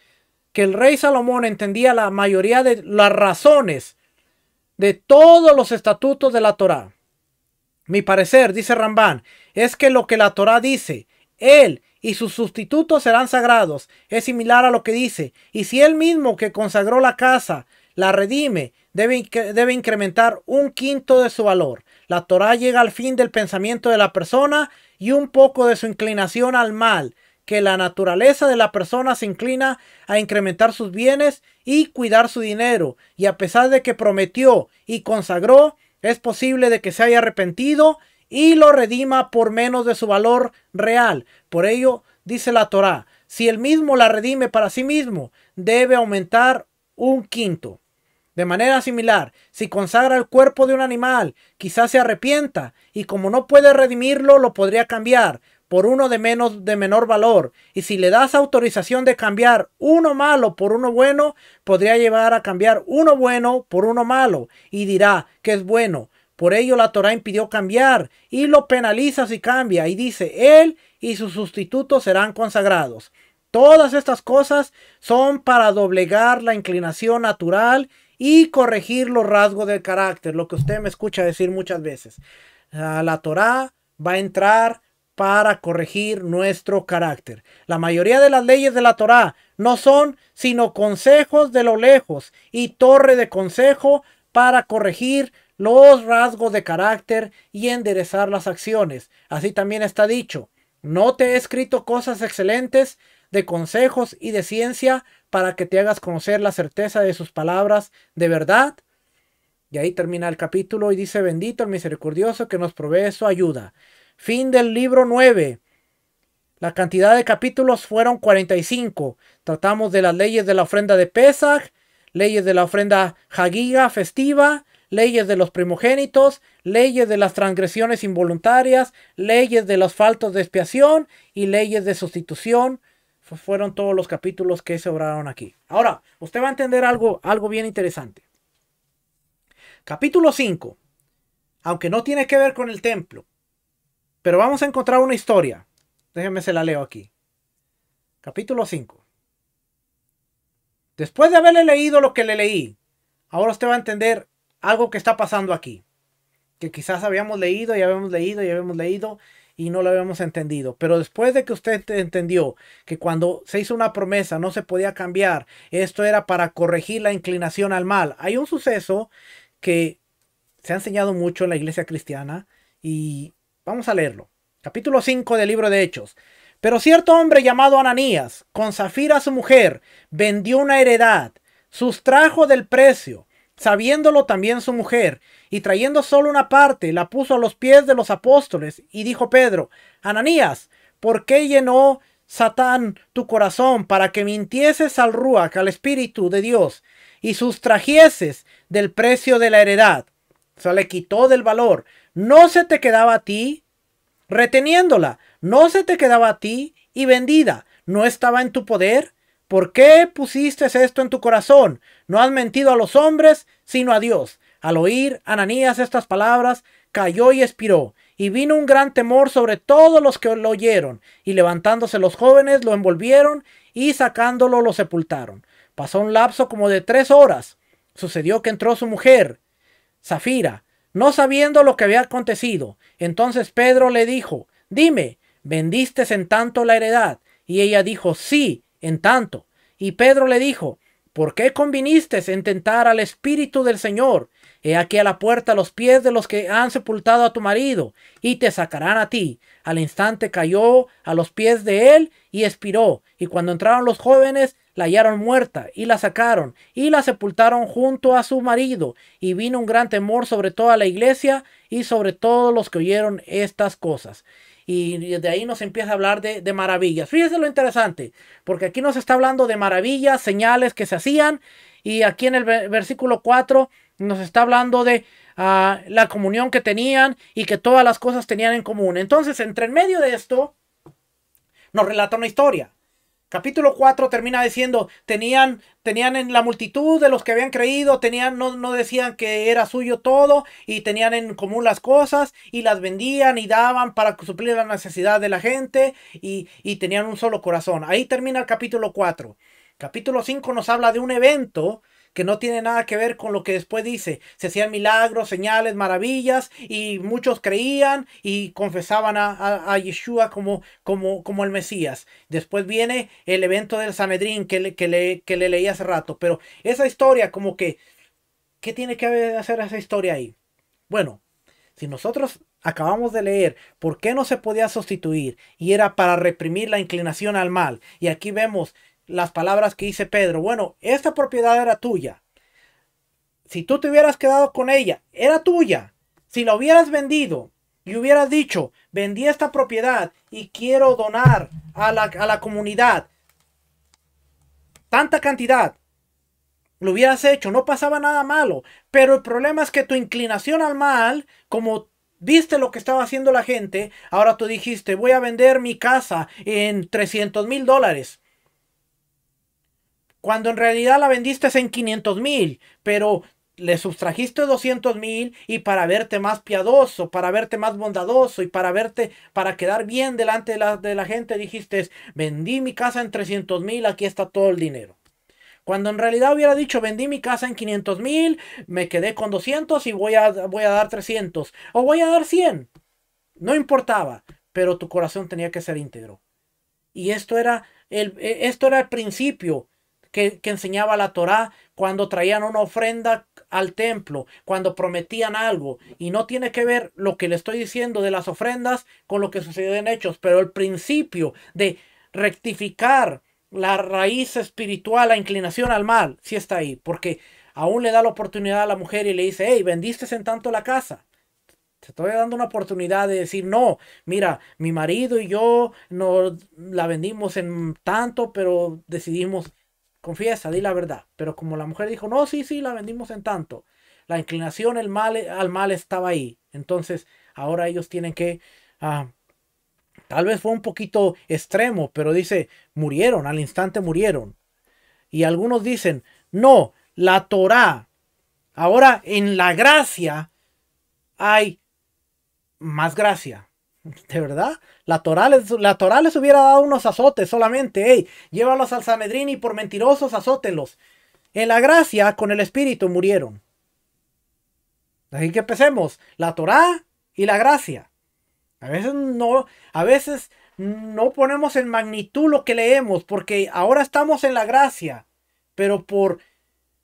que el rey Salomón entendía la mayoría de las razones de todos los estatutos de la Torah. Mi parecer, dice Rambán, es que lo que la Torah dice, él y sus sustitutos serán sagrados. Es similar a lo que dice, y si él mismo que consagró la casa la redime, debe, debe incrementar un quinto de su valor. La Torah llega al fin del pensamiento de la persona y un poco de su inclinación al mal, que la naturaleza de la persona se inclina a incrementar sus bienes y cuidar su dinero, y a pesar de que prometió y consagró, es posible de que se haya arrepentido y lo redima por menos de su valor real. Por ello, dice la Torá, si el mismo la redime para sí mismo, debe aumentar un quinto. De manera similar, si consagra el cuerpo de un animal, quizás se arrepienta y como no puede redimirlo, lo podría cambiar por uno de menos de menor valor, y si le das autorización de cambiar uno malo por uno bueno, podría llevar a cambiar uno bueno por uno malo y dirá que es bueno, por ello la Torá impidió cambiar y lo penaliza si cambia y dice, él y sus sustitutos serán consagrados. Todas estas cosas son para doblegar la inclinación natural y corregir los rasgos del carácter, lo que usted me escucha decir muchas veces. Ah, la Torá va a entrar para corregir nuestro carácter. La mayoría de las leyes de la Torá no son sino consejos de lo lejos y torre de consejo para corregir los rasgos de carácter y enderezar las acciones. Así también está dicho, no te he escrito cosas excelentes de consejos y de ciencia para que te hagas conocer la certeza de sus palabras de verdad. Y ahí termina el capítulo y dice, bendito el misericordioso que nos provee su ayuda. Fin del libro 9. La cantidad de capítulos fueron 45. Tratamos de las leyes de la ofrenda de Pesach, leyes de la ofrenda Hagiga festiva, leyes de los primogénitos, leyes de las transgresiones involuntarias, leyes de los faltos de expiación y leyes de sustitución. Fueron todos los capítulos que se obraron aquí. Ahora, usted va a entender algo, algo bien interesante. Capítulo 5, aunque no tiene que ver con el templo, pero vamos a encontrar una historia. Déjenme se la leo aquí. Capítulo 5. Después de haberle leído lo que le leí, ahora usted va a entender algo que está pasando aquí, que quizás habíamos leído y habíamos leído y habíamos leído y no lo habíamos entendido. Pero después de que usted entendió que cuando se hizo una promesa no se podía cambiar, esto era para corregir la inclinación al mal. Hay un suceso que se ha enseñado mucho en la iglesia cristiana y vamos a leerlo. Capítulo 5 del libro de Hechos. Pero cierto hombre llamado Ananías, con Zafira su mujer, vendió una heredad, sustrajo del precio Sabiéndolo también su mujer, y trayendo solo una parte, la puso a los pies de los apóstoles, y dijo Pedro, Ananías, ¿por qué llenó Satán tu corazón para que mintieses al Ruach, al Espíritu de Dios, y sustrajieses del precio de la heredad? se le quitó del valor. No se te quedaba a ti reteniéndola, no se te quedaba a ti y vendida, no estaba en tu poder. ¿Por qué pusiste esto en tu corazón? No has mentido a los hombres, sino a Dios. Al oír Ananías estas palabras, cayó y expiró, y vino un gran temor sobre todos los que lo oyeron, y levantándose los jóvenes lo envolvieron y sacándolo lo sepultaron. Pasó un lapso como de tres horas. Sucedió que entró su mujer, Zafira, no sabiendo lo que había acontecido. Entonces Pedro le dijo, Dime, ¿vendiste en tanto la heredad? Y ella dijo, Sí, en tanto. Y Pedro le dijo, ¿por qué conviniste en tentar al Espíritu del Señor? He aquí a la puerta los pies de los que han sepultado a tu marido, y te sacarán a ti. Al instante cayó a los pies de él y expiró. Y cuando entraron los jóvenes, la hallaron muerta, y la sacaron, y la sepultaron junto a su marido. Y vino un gran temor sobre toda la iglesia y sobre todos los que oyeron estas cosas y de ahí nos empieza a hablar de, de maravillas. Fíjese lo interesante, porque aquí nos está hablando de maravillas, señales que se hacían, y aquí en el versículo 4 nos está hablando de ah, la comunión que tenían y que todas las cosas tenían en común. Entonces, entre en medio de esto, nos relata una historia. Capítulo 4 termina diciendo, tenían, tenían en la multitud de los que habían creído, tenían, no, decían que era suyo todo, y tenían en común las cosas, y las vendían y daban para suplir la necesidad de la gente, y, y tenían un solo corazón. Ahí termina el capítulo 4. Capítulo 5 nos habla de un evento que no tiene nada que ver con lo que después dice. Se hacían milagros, señales, maravillas, y muchos creían y confesaban a, a, Yeshua como, como, como el Mesías. Después viene el evento del Sanedrín que le, que, que le leí hace rato, pero esa historia como que, ¿qué tiene que hacer esa historia ahí? Bueno, si nosotros acabamos de leer, ¿por qué no se podía sustituir? Y era para reprimir la inclinación al mal. Y aquí vemos las palabras que dice Pedro. Bueno, esta propiedad era tuya. Si tú te hubieras quedado con ella, era tuya. Si la hubieras vendido y hubieras dicho, vendí esta propiedad y quiero donar a la, a la comunidad tanta cantidad, lo hubieras hecho, no pasaba nada malo. Pero el problema es que tu inclinación al mal, como viste lo que estaba haciendo la gente, ahora tú dijiste, voy a vender mi casa en 300 mil dólares. Cuando en realidad la vendiste en 500 mil, pero le sustrajiste 200 mil y para verte más piadoso, para verte más bondadoso y para verte, para quedar bien delante de la, gente, dijiste, vendí mi casa en 300 mil, aquí está todo el dinero. Cuando en realidad hubiera dicho, vendí mi casa en 500 mil, me quedé con 200 y voy a, voy a dar 300 o voy a dar 100. No importaba, pero tu corazón tenía que ser íntegro. Y esto era el, e, esto era el principio que, enseñaba la Torá cuando traían una ofrenda al templo, cuando prometían algo. Y no tiene que ver lo que le estoy diciendo de las ofrendas con lo que sucedió en Hechos, pero el principio de rectificar la raíz espiritual, la inclinación al mal, sí está ahí, porque aún le da la oportunidad a la mujer y le dice, hey, vendiste en tanto la casa. Te estoy dando una oportunidad de decir, no, mira, mi marido y yo no la vendimos en tanto, pero decidimos Confiesa, di la verdad. Pero como la mujer dijo, no, sí, sí, la vendimos en tanto. La inclinación mal, al mal estaba ahí. Entonces, ahora ellos tienen que... Ah, tal vez fue un poquito extremo, pero dice, murieron, al instante murieron. Y algunos dicen, no, la Torah. Ahora en la gracia hay más gracia. De verdad, la Torah les, hubiera dado unos azotes solamente. Ey, llévalos al Sanedrín y por mentirosos azótenlos. En la gracia, con el Espíritu murieron. Así que empecemos. La Torá y la gracia. A veces no, a veces no ponemos en magnitud lo que leemos, porque ahora estamos en la gracia, pero por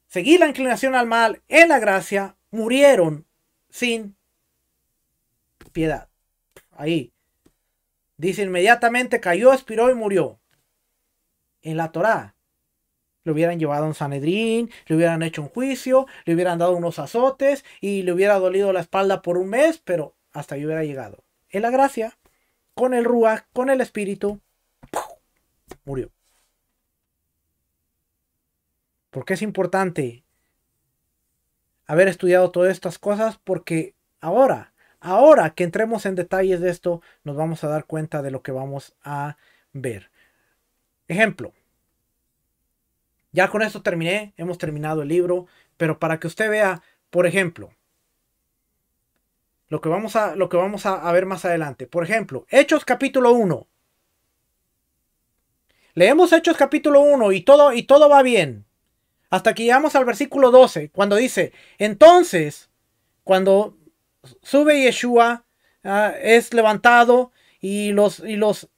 seguir la inclinación al mal en la gracia, murieron sin piedad ahí. Dice, inmediatamente cayó, expiró y murió. En la Torá. Le hubieran llevado a un Sanedrín, le hubieran hecho un juicio, le hubieran dado unos azotes y le hubiera dolido la espalda por un mes, pero hasta ahí hubiera llegado. En la gracia, con el Ruach, con el Espíritu, murió. Porque es importante haber estudiado todas estas cosas? Porque ahora Ahora que entremos en detalles de esto, nos vamos a dar cuenta de lo que vamos a ver. Ejemplo. Ya con esto terminé, hemos terminado el libro, pero para que usted vea, por ejemplo, lo que vamos a, lo que vamos a, ver más adelante. Por ejemplo, Hechos capítulo 1. Leemos Hechos capítulo 1 y todo, y todo va bien. Hasta que llegamos al versículo 12, cuando dice, entonces, cuando sube Yeshua, ah, es levantado y los, y los,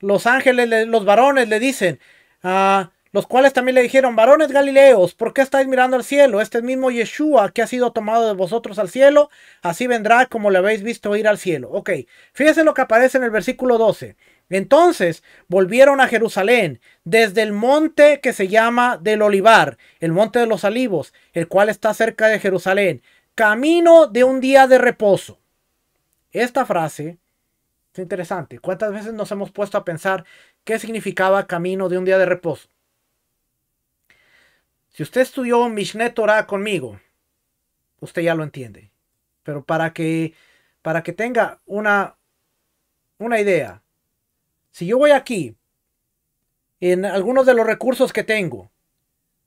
los ángeles, los varones le dicen, ah, los cuales también le dijeron, varones Galileos, ¿por qué estáis mirando al cielo? Este mismo Yeshua que ha sido tomado de vosotros al cielo, así vendrá como le habéis visto ir al cielo. Ok, fíjense lo que aparece en el versículo 12. Entonces volvieron a Jerusalén desde el monte que se llama del Olivar, el monte de los olivos, el cual está cerca de Jerusalén camino de un día de reposo. Esta frase es interesante. ¿Cuántas veces nos hemos puesto a pensar qué significaba camino de un día de reposo? Si usted estudió Mishneh Torah conmigo, usted ya lo entiende. Pero para que, para que tenga una, una idea, si yo voy aquí, en algunos de los recursos que tengo,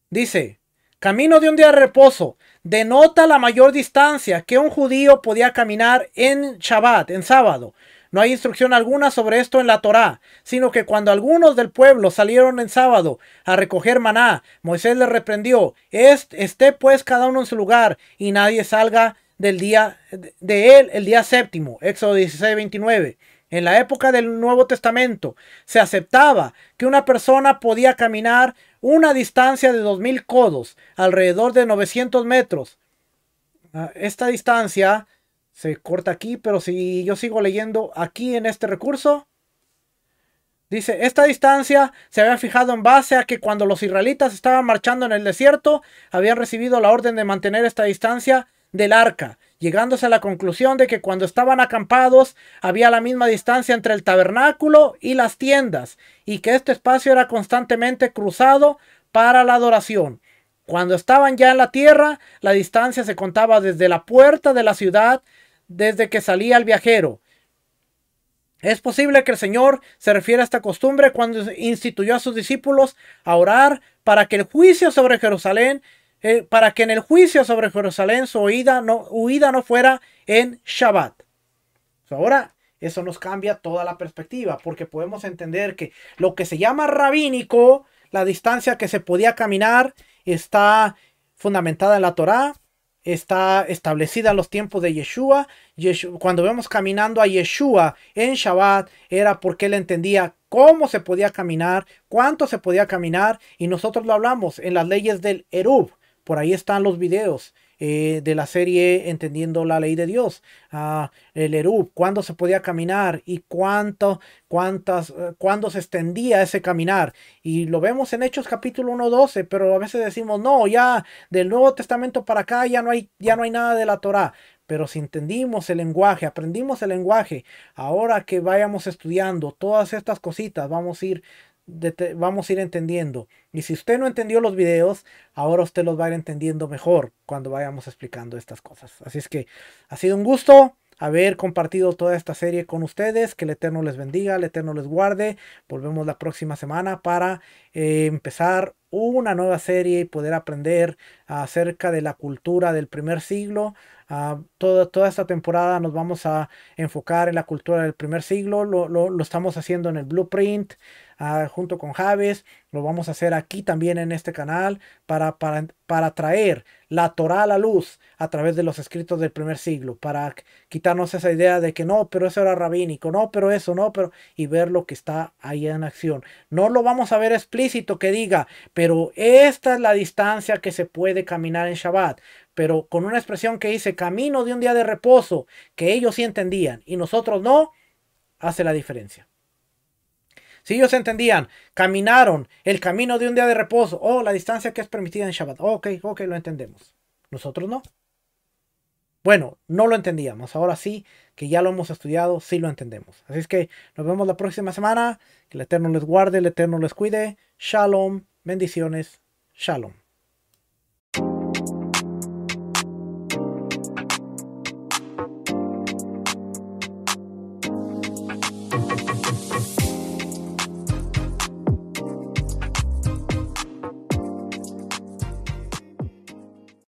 dice, camino de un día de reposo, denota la mayor distancia que un judío podía caminar en Shabbat, en sábado. No hay instrucción alguna sobre esto en la Torá, sino que cuando algunos del pueblo salieron en sábado a recoger maná, Moisés les reprendió, esté pues cada uno en su lugar y nadie salga del día de él el día séptimo, Éxodo 16, 29. En la época del Nuevo Testamento se aceptaba que una persona podía caminar una distancia de 2.000 codos, alrededor de 900 metros. Ah, esta distancia se corta aquí, pero si yo sigo leyendo aquí en este recurso, dice, esta distancia se había fijado en base a que cuando los israelitas estaban marchando en el desierto, habían recibido la orden de mantener esta distancia del arca llegándose a la conclusión de que cuando estaban acampados había la misma distancia entre el tabernáculo y las tiendas, y que este espacio era constantemente cruzado para la adoración. Cuando estaban ya en la tierra, la distancia se contaba desde la puerta de la ciudad, desde que salía el viajero. Es posible que el Señor se refiera a esta costumbre cuando instituyó a sus discípulos a orar para que el juicio sobre Jerusalén eh, para que en el juicio sobre Jerusalén su huida no, fuera en Shabbat. Ahora, eso nos cambia toda la perspectiva, porque podemos entender que lo que se llama rabínico, la distancia que se podía caminar, está fundamentada en la Torá, está establecida en los tiempos de Yeshua. Yeshua. Cuando vemos caminando a Yeshua en Shabbat, era porque él entendía cómo se podía caminar, cuánto se podía caminar, y nosotros lo hablamos en las leyes del Erub. Por ahí están los videos eh, de la serie Entendiendo la Ley de Dios, ah, el Erub, cuándo se podía caminar y cuánto, cuántas, eh, cuándo se extendía ese caminar. Y lo vemos en Hechos capítulo 1.12, pero a veces decimos, no, ya del Nuevo Testamento para acá ya no hay, ya no hay nada de la Torah pero si entendimos el lenguaje, aprendimos el lenguaje, ahora que vayamos estudiando todas estas cositas, vamos a ir vamos a ir entendiendo. Y si usted no entendió los videos, ahora usted los va a ir entendiendo mejor cuando vayamos explicando estas cosas. Así es que ha sido un gusto haber compartido toda esta serie con ustedes. Que el Eterno les bendiga, el Eterno les guarde. Volvemos la próxima semana para eh, empezar una nueva serie y poder aprender acerca de la cultura del primer siglo. Ah, toda, toda, esta temporada nos vamos a enfocar en la cultura del primer siglo. Lo, lo estamos haciendo en el blueprint. Ah, junto con Javes, lo vamos a hacer aquí también en este canal para, para, traer la Torah a la luz a través de los escritos del primer siglo, para quitarnos esa idea de que no, pero eso era rabínico, no, pero eso, no, pero y ver lo que está ahí en acción. No lo vamos a ver explícito que diga, pero esta es la distancia que se puede caminar en Shabbat pero con una expresión que dice camino de un día de reposo, que ellos sí entendían y nosotros no, hace la diferencia. Si ellos entendían, caminaron el camino de un día de reposo, o oh, la distancia que es permitida en Shabbat. ok, ok, lo entendemos. Nosotros no. Bueno, no lo entendíamos. Ahora sí, que ya lo hemos estudiado, sí lo entendemos. Así es que nos vemos la próxima semana. Que el Eterno les guarde, el Eterno les cuide. Shalom, bendiciones. Shalom.